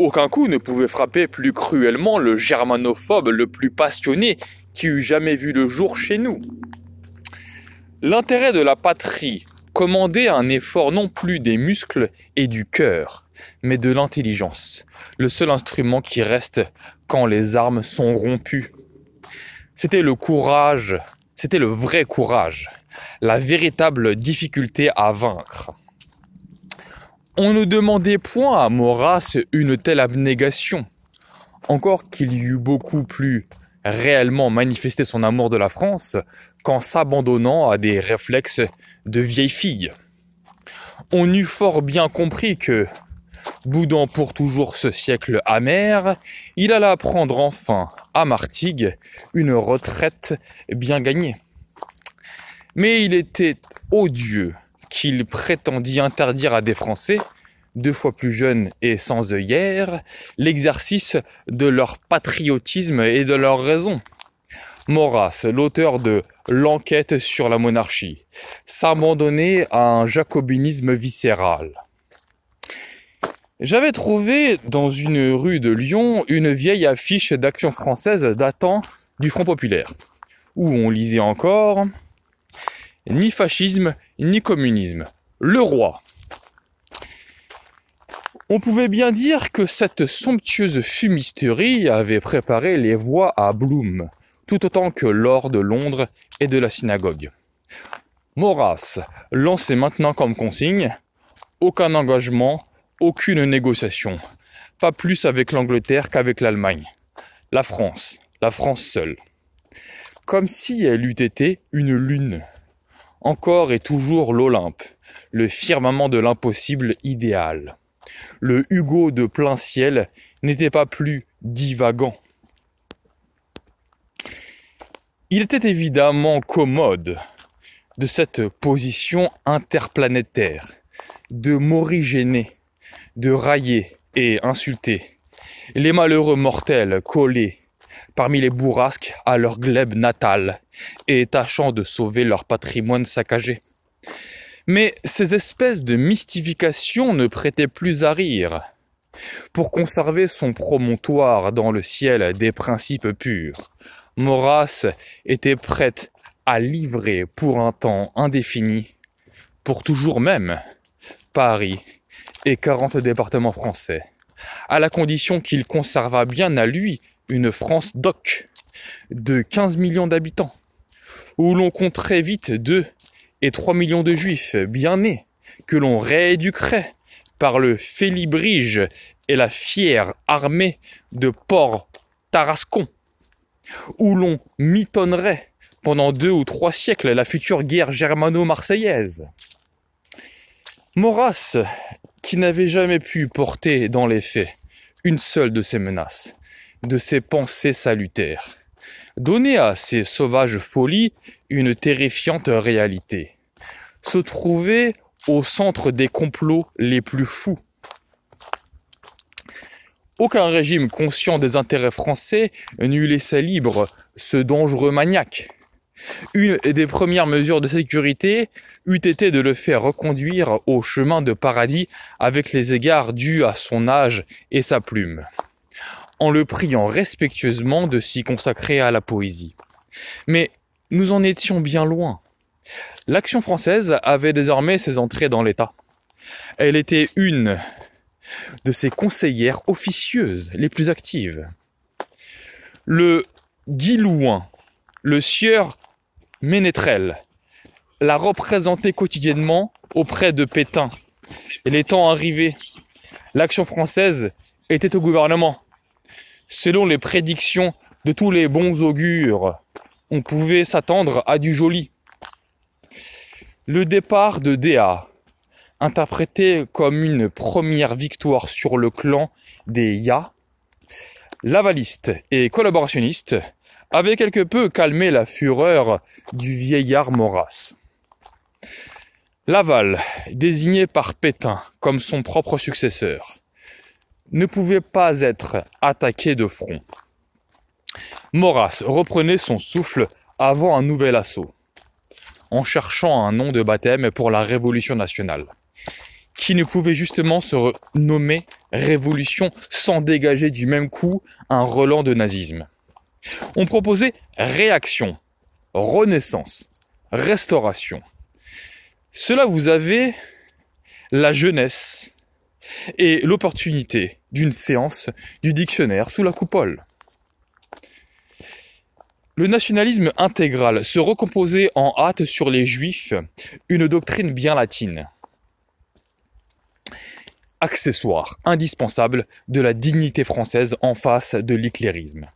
Aucun coup ne pouvait frapper plus cruellement le germanophobe le plus passionné qui eût jamais vu le jour chez nous. L'intérêt de la patrie commandait un effort non plus des muscles et du cœur, mais de l'intelligence, le seul instrument qui reste quand les armes sont rompues. C'était le courage, c'était le vrai courage, la véritable difficulté à vaincre. On ne demandait point à Maurras une telle abnégation, encore qu'il y eût beaucoup plus réellement manifesté son amour de la France qu'en s'abandonnant à des réflexes de vieille fille. On eût fort bien compris que boudant pour toujours ce siècle amer, il alla prendre enfin à Martigues une retraite bien gagnée. Mais il était odieux qu'il prétendit interdire à des Français, deux fois plus jeunes et sans œillères, l'exercice de leur patriotisme et de leur raison. Maurras, l'auteur de L'enquête sur la monarchie, s'abandonnait à un jacobinisme viscéral. J'avais trouvé dans une rue de Lyon une vieille affiche d'action française datant du Front populaire, où on lisait encore ni fascisme ni communisme, le roi. On pouvait bien dire que cette somptueuse fumisterie avait préparé les voies à Bloom, tout autant que l'or de Londres et de la synagogue. Maurras lançait maintenant comme consigne aucun engagement aucune négociation. Pas plus avec l'Angleterre qu'avec l'Allemagne. La France, la France seule. Comme si elle eût été une lune. Encore et toujours l'Olympe, le firmament de l'impossible idéal. Le Hugo de plein ciel n'était pas plus divagant. Il était évidemment commode de cette position interplanétaire, de m'origéner de railler et insulter les malheureux mortels collés parmi les bourrasques à leur glèbe natale et tâchant de sauver leur patrimoine saccagé. Mais ces espèces de mystifications ne prêtaient plus à rire. Pour conserver son promontoire dans le ciel des principes purs, Maurras était prête à livrer pour un temps indéfini, pour toujours même, Paris et 40 départements français, à la condition qu'il conservât bien à lui une France doc de 15 millions d'habitants, où l'on compterait vite 2 et 3 millions de juifs bien nés, que l'on rééduquerait par le félibrige et la fière armée de Port Tarascon, où l'on mitonnerait pendant deux ou trois siècles la future guerre germano-marseillaise. Maurras qui n'avait jamais pu porter dans les faits une seule de ces menaces, de ces pensées salutaires. Donner à ces sauvages folies une terrifiante réalité. Se trouver au centre des complots les plus fous. Aucun régime conscient des intérêts français n'eût laissé libre ce dangereux maniaque. Une des premières mesures de sécurité eût été de le faire reconduire au chemin de paradis avec les égards dus à son âge et sa plume, en le priant respectueusement de s'y consacrer à la poésie. Mais nous en étions bien loin. L'action française avait désormais ses entrées dans l'État. Elle était une de ses conseillères officieuses les plus actives. Le dit le sieur Ménétrel l'a représentait quotidiennement auprès de Pétain. Et les temps arrivés, l'action française était au gouvernement. Selon les prédictions de tous les bons augures, on pouvait s'attendre à du joli. Le départ de Déa, interprété comme une première victoire sur le clan des Ya, lavaliste et collaborationniste, avait quelque peu calmé la fureur du vieillard Maurras. Laval, désigné par Pétain comme son propre successeur, ne pouvait pas être attaqué de front. Moras reprenait son souffle avant un nouvel assaut, en cherchant un nom de baptême pour la Révolution nationale, qui ne pouvait justement se nommer Révolution sans dégager du même coup un relent de nazisme. On proposait réaction, renaissance, restauration. Cela vous avez la jeunesse et l'opportunité d'une séance du dictionnaire sous la coupole. Le nationalisme intégral se recomposait en hâte sur les juifs, une doctrine bien latine. Accessoire indispensable de la dignité française en face de l'éclairisme.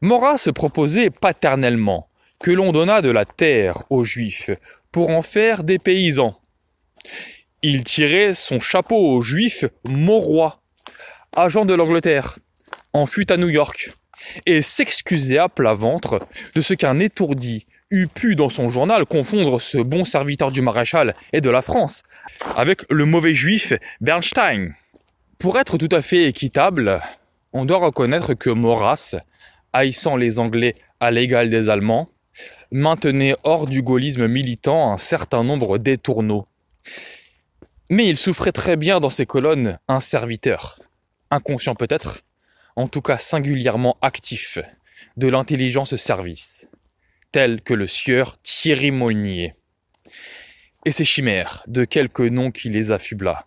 Maurras se proposait paternellement que l'on donnât de la terre aux Juifs pour en faire des paysans. Il tirait son chapeau aux Juifs morois, agent de l'Angleterre, en fuite à New York, et s'excusait à plat ventre de ce qu'un étourdi eût pu dans son journal confondre ce bon serviteur du maréchal et de la France avec le mauvais juif Bernstein. Pour être tout à fait équitable, on doit reconnaître que Maurras haïssant les Anglais à l'égal des Allemands, maintenait hors du gaullisme militant un certain nombre d'étourneaux. Mais il souffrait très bien dans ses colonnes un serviteur, inconscient peut-être, en tout cas singulièrement actif, de l'intelligence service, tel que le sieur Thierry Monnier. Et ces chimères, de quelque nom qui les affubla,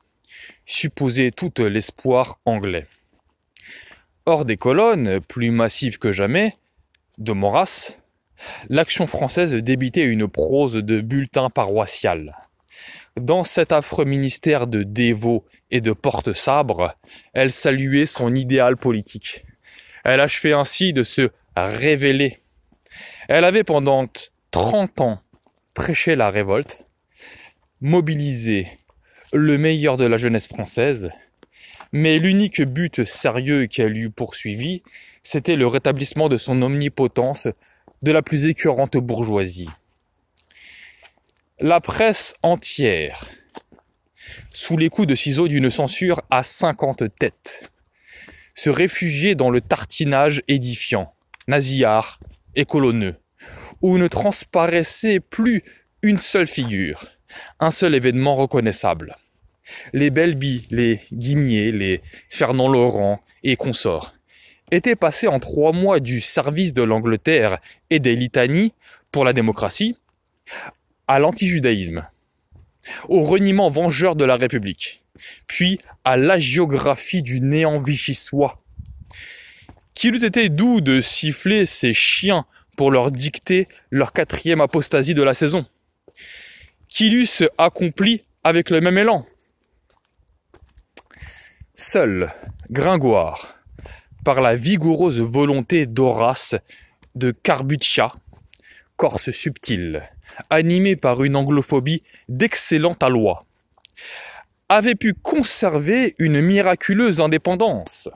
supposaient tout l'espoir anglais hors des colonnes, plus massives que jamais, de Maurras, l'action française débitait une prose de bulletin paroissial. Dans cet affreux ministère de dévots et de porte sabres elle saluait son idéal politique. Elle achevait ainsi de se révéler. Elle avait pendant 30 ans prêché la révolte, mobilisé le meilleur de la jeunesse française mais l'unique but sérieux qu'elle eût poursuivi, c'était le rétablissement de son omnipotence de la plus écœurante bourgeoisie. La presse entière, sous les coups de ciseaux d'une censure à 50 têtes, se réfugiait dans le tartinage édifiant, nasillard et colonneux, où ne transparaissait plus une seule figure, un seul événement reconnaissable les Belbi, les Guimier, les Fernand Laurent et consorts, étaient passés en trois mois du service de l'Angleterre et des litanies pour la démocratie à l'antijudaïsme, au reniement vengeur de la République, puis à l'agiographie du néant vichysois. Qu'il eût été doux de siffler ces chiens pour leur dicter leur quatrième apostasie de la saison, qu'ils eussent accompli avec le même élan, Seul, Gringoire, par la vigoureuse volonté d'Horace de Carbuccia, corse subtil, animé par une anglophobie d'excellente alloi, avait pu conserver une miraculeuse indépendance.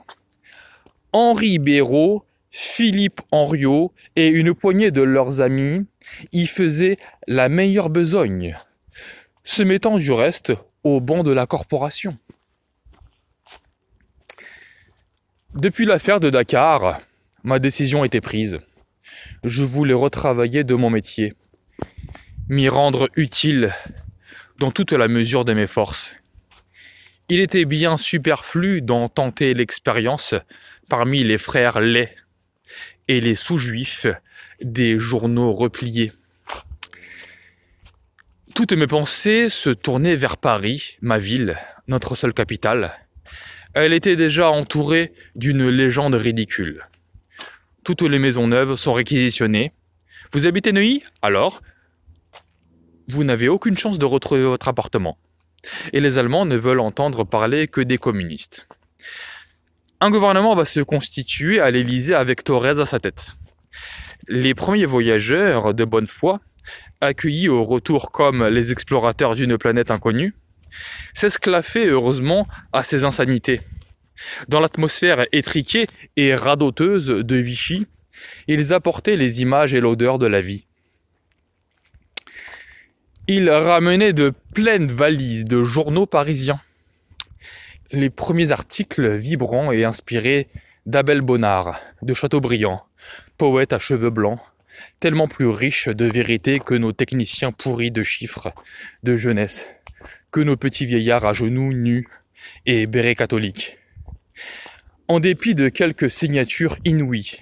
Henri Béraud, Philippe Henriot et une poignée de leurs amis y faisaient la meilleure besogne, se mettant du reste au banc de la corporation. Depuis l'affaire de Dakar, ma décision était prise. Je voulais retravailler de mon métier, m'y rendre utile dans toute la mesure de mes forces. Il était bien superflu d'en tenter l'expérience parmi les frères laids et les sous-juifs des journaux repliés. Toutes mes pensées se tournaient vers Paris, ma ville, notre seule capitale elle était déjà entourée d'une légende ridicule. Toutes les maisons neuves sont réquisitionnées. Vous habitez Neuilly Alors, vous n'avez aucune chance de retrouver votre appartement. Et les Allemands ne veulent entendre parler que des communistes. Un gouvernement va se constituer à l'Élysée avec Thorez à sa tête. Les premiers voyageurs de bonne foi, accueillis au retour comme les explorateurs d'une planète inconnue, s'esclaffaient heureusement à ces insanités. Dans l'atmosphère étriquée et radoteuse de Vichy, ils apportaient les images et l'odeur de la vie. Ils ramenaient de pleines valises de journaux parisiens. Les premiers articles vibrants et inspirés d'Abel Bonnard, de Chateaubriand, poète à cheveux blancs, tellement plus riche de vérité que nos techniciens pourris de chiffres, de jeunesse, que nos petits vieillards à genoux, nus et bérets catholiques. En dépit de quelques signatures inouïes,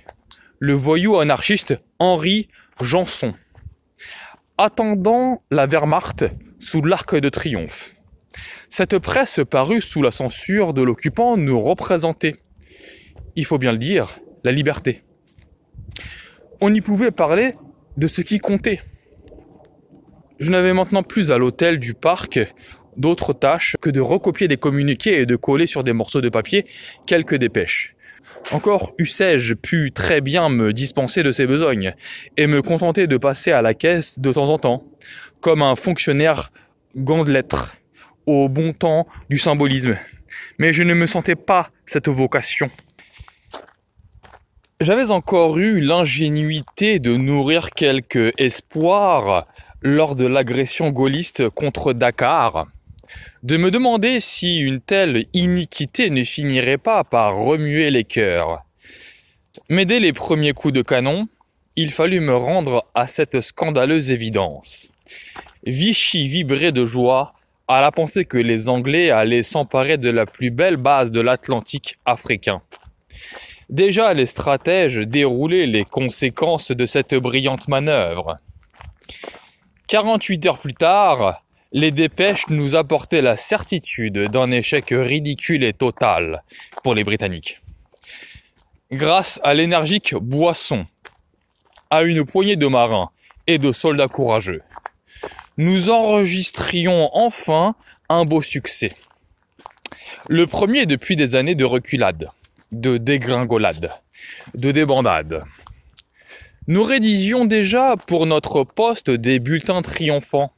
le voyou anarchiste Henri Janson, attendant la Wehrmacht sous l'arc de triomphe. Cette presse parue sous la censure de l'occupant nous représentait, il faut bien le dire, la liberté. On y pouvait parler de ce qui comptait. Je n'avais maintenant plus à l'hôtel du parc d'autres tâches que de recopier des communiqués et de coller sur des morceaux de papier quelques dépêches. Encore eussé-je pu très bien me dispenser de ces besognes et me contenter de passer à la caisse de temps en temps, comme un fonctionnaire gant de lettres, au bon temps du symbolisme. Mais je ne me sentais pas cette vocation. J'avais encore eu l'ingénuité de nourrir quelque espoir lors de l'agression gaulliste contre Dakar, de me demander si une telle iniquité ne finirait pas par remuer les cœurs. Mais dès les premiers coups de canon, il fallut me rendre à cette scandaleuse évidence. Vichy vibrait de joie à la pensée que les Anglais allaient s'emparer de la plus belle base de l'Atlantique africain. Déjà, les stratèges déroulaient les conséquences de cette brillante manœuvre. 48 heures plus tard, les dépêches nous apportaient la certitude d'un échec ridicule et total pour les Britanniques. Grâce à l'énergique Boisson, à une poignée de marins et de soldats courageux, nous enregistrions enfin un beau succès. Le premier depuis des années de reculade, de dégringolade, de débandade. Nous rédigions déjà pour notre poste des bulletins triomphants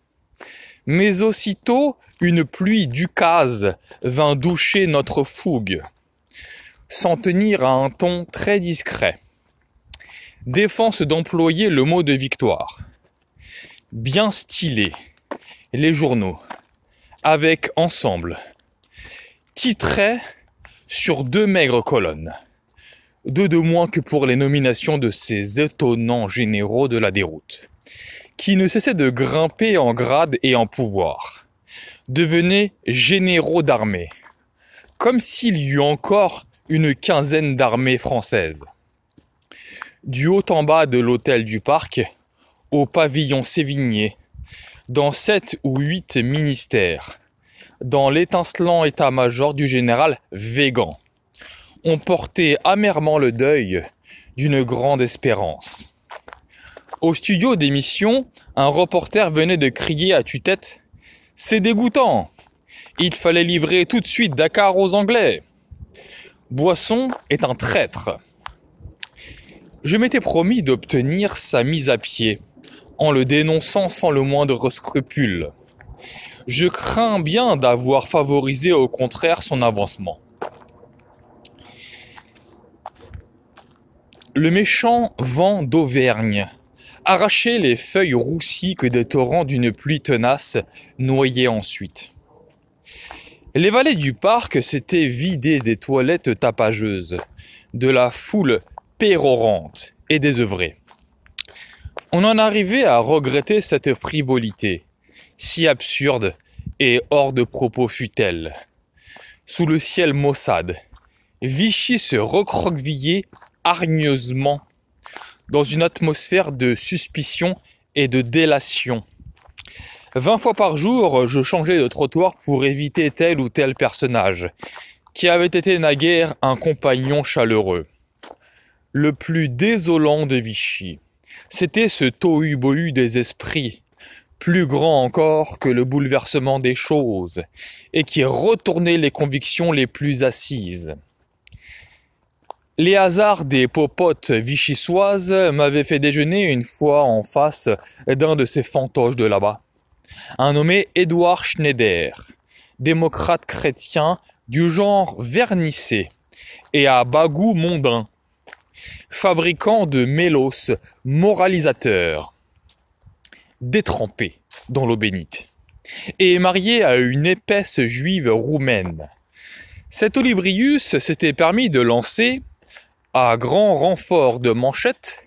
mais aussitôt une pluie d'ukase vint doucher notre fougue, sans tenir à un ton très discret. Défense d'employer le mot de victoire. Bien stylé, les journaux, avec ensemble, titraient sur deux maigres colonnes, deux de moins que pour les nominations de ces étonnants généraux de la déroute qui ne cessaient de grimper en grade et en pouvoir, devenaient généraux d'armée, comme s'il y eut encore une quinzaine d'armées françaises. Du haut en bas de l'hôtel du parc, au pavillon Sévigné, dans sept ou huit ministères, dans l'étincelant état-major du général Végan, on portait amèrement le deuil d'une grande espérance. Au studio d'émission, un reporter venait de crier à tue-tête C'est dégoûtant Il fallait livrer tout de suite Dakar aux Anglais Boisson est un traître. Je m'étais promis d'obtenir sa mise à pied, en le dénonçant sans le moindre scrupule. Je crains bien d'avoir favorisé au contraire son avancement. Le méchant vent d'Auvergne arracher les feuilles roussies que des torrents d'une pluie tenace noyaient ensuite. Les vallées du parc s'étaient vidées des toilettes tapageuses, de la foule pérorante et désœuvrée. On en arrivait à regretter cette frivolité, si absurde et hors de propos fut-elle. Sous le ciel maussade, Vichy se recroquevillait hargneusement dans une atmosphère de suspicion et de délation. Vingt fois par jour, je changeais de trottoir pour éviter tel ou tel personnage, qui avait été naguère un compagnon chaleureux. Le plus désolant de Vichy, c'était ce tohu-bohu des esprits, plus grand encore que le bouleversement des choses, et qui retournait les convictions les plus assises. Les hasards des popotes vichysoises m'avaient fait déjeuner une fois en face d'un de ces fantoches de là-bas. Un nommé Édouard Schneider, démocrate chrétien du genre vernissé et à bagout mondain, fabricant de mélos, moralisateur, détrempé dans l'eau bénite, et marié à une épaisse juive roumaine. Cet Olibrius s'était permis de lancer, à grand renfort de manchettes,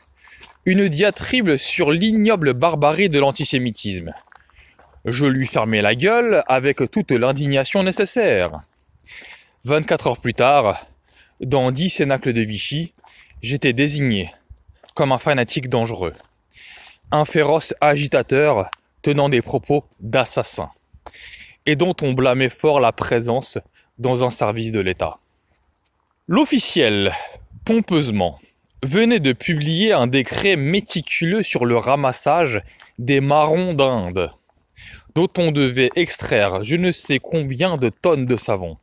une diatribe sur l'ignoble barbarie de l'antisémitisme. Je lui fermais la gueule avec toute l'indignation nécessaire. 24 heures plus tard, dans dix cénacles de Vichy, j'étais désigné comme un fanatique dangereux, un féroce agitateur tenant des propos d'assassin, et dont on blâmait fort la présence dans un service de l'État. L'officiel pompeusement, venait de publier un décret méticuleux sur le ramassage des marrons d'Inde, dont on devait extraire je ne sais combien de tonnes de savon.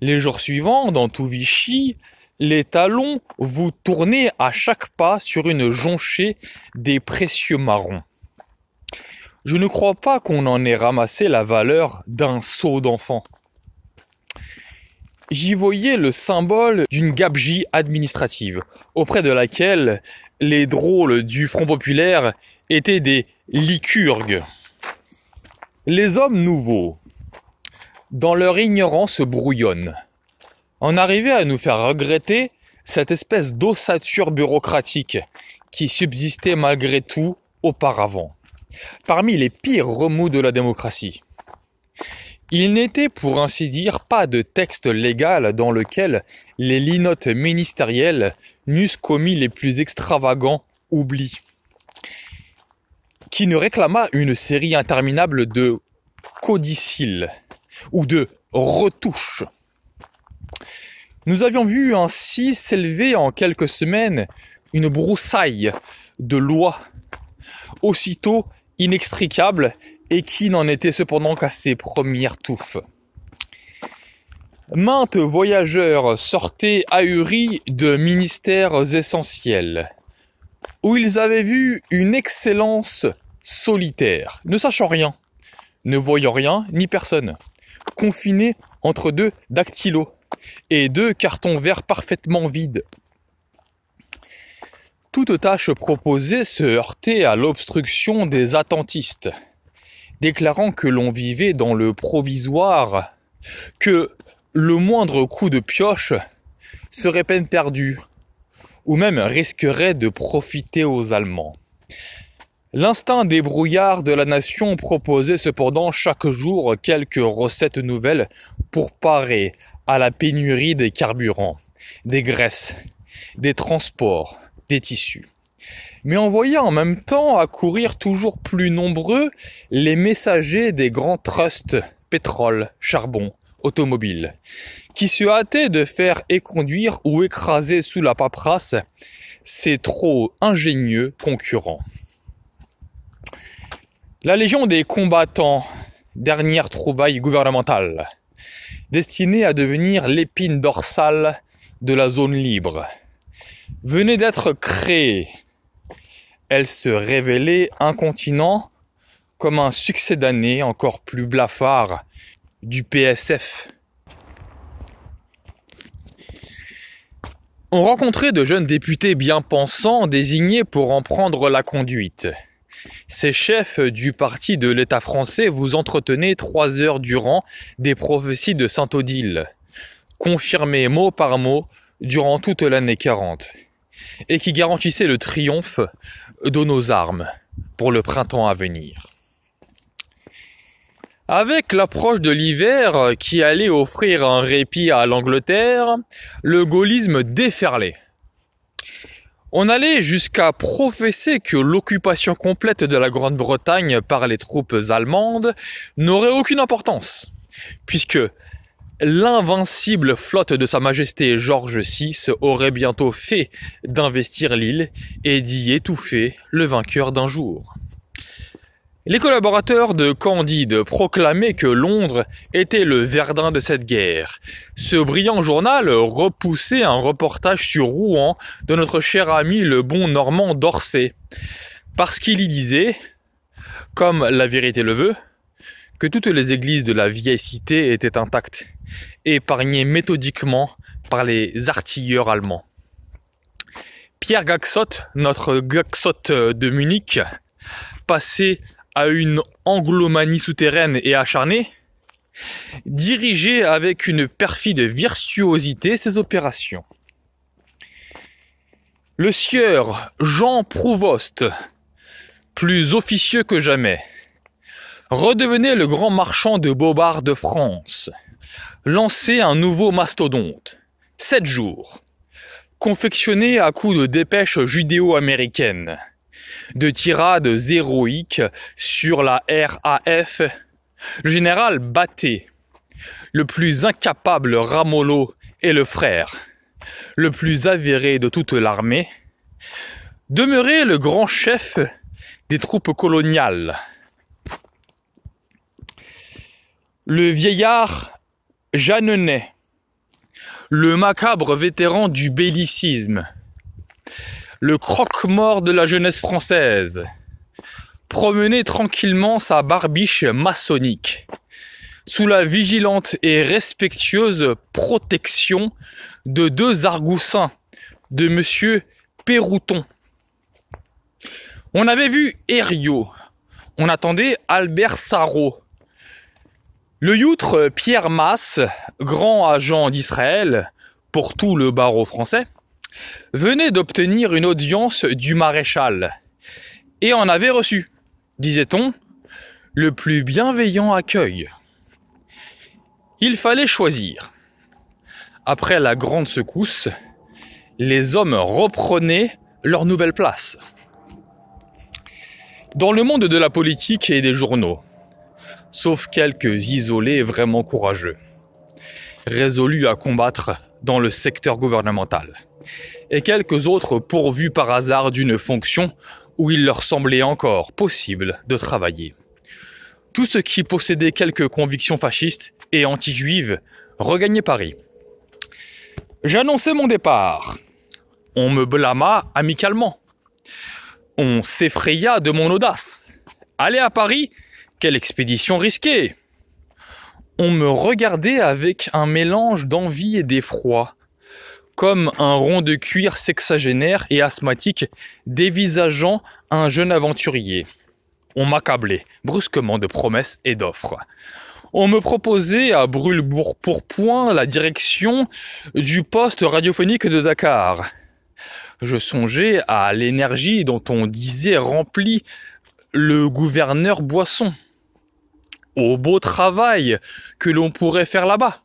Les jours suivants, dans tout Vichy, les talons vous tournaient à chaque pas sur une jonchée des précieux marrons. Je ne crois pas qu'on en ait ramassé la valeur d'un seau d'enfant j'y voyais le symbole d'une gabegie administrative, auprès de laquelle les drôles du Front populaire étaient des licurgues. Les hommes nouveaux, dans leur ignorance brouillonne, en arrivaient à nous faire regretter cette espèce d'ossature bureaucratique qui subsistait malgré tout auparavant, parmi les pires remous de la démocratie. Il n'était pour ainsi dire pas de texte légal dans lequel les linottes ministérielles n'eussent commis les plus extravagants oublis, qui ne réclama une série interminable de codicilles ou de retouches. Nous avions vu ainsi s'élever en quelques semaines une broussaille de lois, aussitôt inextricables et qui n'en était cependant qu'à ses premières touffes. Maintes voyageurs sortaient ahuris de ministères essentiels, où ils avaient vu une excellence solitaire, ne sachant rien, ne voyant rien ni personne, confinés entre deux dactylos et deux cartons verts parfaitement vides. Toute tâche proposée se heurtait à l'obstruction des attentistes déclarant que l'on vivait dans le provisoire, que le moindre coup de pioche serait peine perdue, ou même risquerait de profiter aux Allemands. L'instinct débrouillard de la nation proposait cependant chaque jour quelques recettes nouvelles pour parer à la pénurie des carburants, des graisses, des transports, des tissus mais voyant en même temps à courir toujours plus nombreux les messagers des grands trusts pétrole, charbon, automobile, qui se hâtaient de faire éconduire ou écraser sous la paperasse ces trop ingénieux concurrents. La Légion des combattants, dernière trouvaille gouvernementale, destinée à devenir l'épine dorsale de la zone libre, venait d'être créée elle se révélait incontinent comme un succès d'année encore plus blafard du PSF. On rencontrait de jeunes députés bien pensants désignés pour en prendre la conduite. Ces chefs du parti de l'État français vous entretenaient trois heures durant des prophéties de Saint-Odile, confirmées mot par mot durant toute l'année 40, et qui garantissaient le triomphe de nos armes pour le printemps à venir. Avec l'approche de l'hiver qui allait offrir un répit à l'Angleterre, le gaullisme déferlait. On allait jusqu'à professer que l'occupation complète de la Grande-Bretagne par les troupes allemandes n'aurait aucune importance, puisque L'invincible flotte de Sa Majesté George VI aurait bientôt fait d'investir l'île et d'y étouffer le vainqueur d'un jour. Les collaborateurs de Candide proclamaient que Londres était le Verdun de cette guerre. Ce brillant journal repoussait un reportage sur Rouen de notre cher ami le bon Normand d'Orsay, parce qu'il y disait, comme la vérité le veut, que toutes les églises de la vieille cité étaient intactes épargné méthodiquement par les artilleurs allemands. Pierre Gaxot, notre Gaxot de Munich, passé à une anglomanie souterraine et acharnée, dirigeait avec une perfide virtuosité ses opérations. Le sieur Jean Prouvost, plus officieux que jamais, redevenait le grand marchand de bobards de France lancer un nouveau mastodonte. Sept jours. Confectionné à coups de dépêches judéo-américaines, de tirades héroïques sur la RAF, le général Baté, le plus incapable Ramolo et le frère, le plus avéré de toute l'armée, demeurait le grand chef des troupes coloniales. Le vieillard Jeannenet, le macabre vétéran du bellicisme, le croque-mort de la jeunesse française, promenait tranquillement sa barbiche maçonnique sous la vigilante et respectueuse protection de deux argoussins de monsieur Perrouton. On avait vu Herriot, on attendait Albert Sarrault, le youtre euh, Pierre Masse, grand agent d'Israël pour tout le barreau français, venait d'obtenir une audience du maréchal et en avait reçu, disait-on, le plus bienveillant accueil. Il fallait choisir. Après la grande secousse, les hommes reprenaient leur nouvelle place. Dans le monde de la politique et des journaux, sauf quelques isolés vraiment courageux, résolus à combattre dans le secteur gouvernemental, et quelques autres pourvus par hasard d'une fonction où il leur semblait encore possible de travailler. Tout ceux qui possédaient quelques convictions fascistes et anti-juives regagnaient Paris. J'annonçais mon départ. On me blâma amicalement. On s'effraya de mon audace. Aller à Paris, quelle expédition risquée On me regardait avec un mélange d'envie et d'effroi, comme un rond de cuir sexagénaire et asthmatique dévisageant un jeune aventurier. On m'accablait brusquement de promesses et d'offres. On me proposait à brûle pourpoint la direction du poste radiophonique de Dakar. Je songeais à l'énergie dont on disait rempli le gouverneur Boisson au beau travail que l'on pourrait faire là-bas,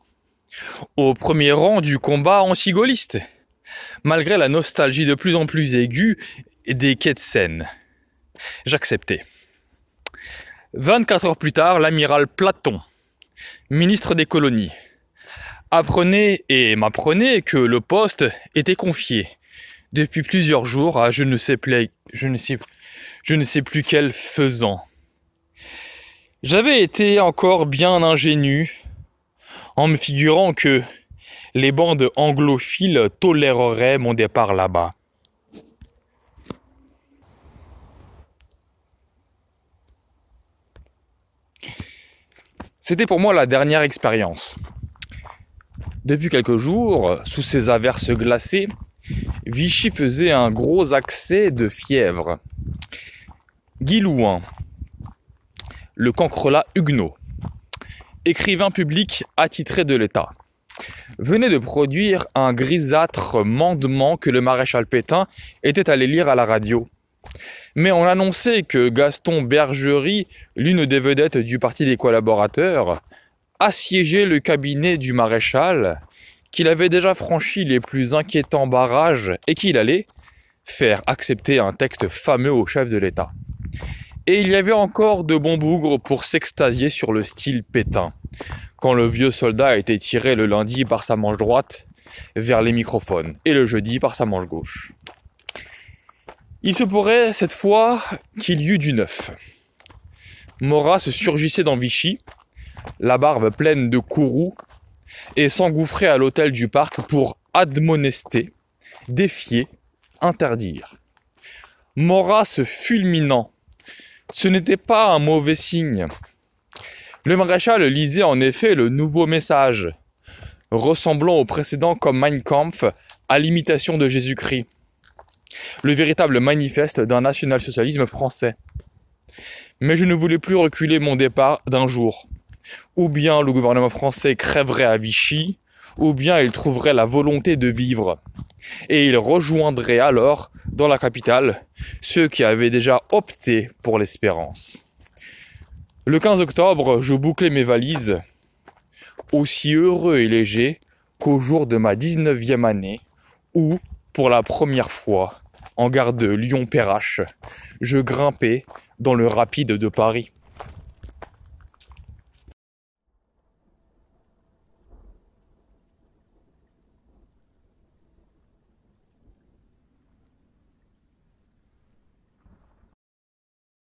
au premier rang du combat anti-gaulliste, malgré la nostalgie de plus en plus aiguë des quais de Seine. J'acceptais. 24 heures plus tard, l'amiral Platon, ministre des colonies, apprenait et m'apprenait que le poste était confié depuis plusieurs jours à je ne sais, plus, je ne sais, je ne sais plus quel faisant. J'avais été encore bien ingénu en me figurant que les bandes anglophiles toléreraient mon départ là-bas. C'était pour moi la dernière expérience. Depuis quelques jours, sous ces averses glacées, Vichy faisait un gros accès de fièvre. Guilouin le cancrelat huguenot, écrivain public attitré de l'État, venait de produire un grisâtre mandement que le maréchal Pétain était allé lire à la radio. Mais on annonçait que Gaston Bergerie, l'une des vedettes du Parti des collaborateurs, assiégeait le cabinet du maréchal, qu'il avait déjà franchi les plus inquiétants barrages et qu'il allait faire accepter un texte fameux au chef de l'État. Et il y avait encore de bons bougres pour s'extasier sur le style Pétain, quand le vieux soldat a été tiré le lundi par sa manche droite vers les microphones, et le jeudi par sa manche gauche. Il se pourrait cette fois qu'il y eût du neuf. Mora se surgissait dans Vichy, la barbe pleine de courroux, et s'engouffrait à l'hôtel du parc pour admonester, défier, interdire. Mora se fulminant ce n'était pas un mauvais signe. Le maréchal lisait en effet le nouveau message, ressemblant au précédent comme Mein Kampf, à l'imitation de Jésus-Christ, le véritable manifeste d'un national-socialisme français. Mais je ne voulais plus reculer mon départ d'un jour. Ou bien le gouvernement français crèverait à Vichy, ou bien il trouverait la volonté de vivre. Et il rejoindrait alors dans la capitale ceux qui avaient déjà opté pour l'espérance. Le 15 octobre, je bouclais mes valises, aussi heureux et léger qu'au jour de ma 19e année, où, pour la première fois, en gare de Lyon-Perrache, je grimpais dans le rapide de Paris.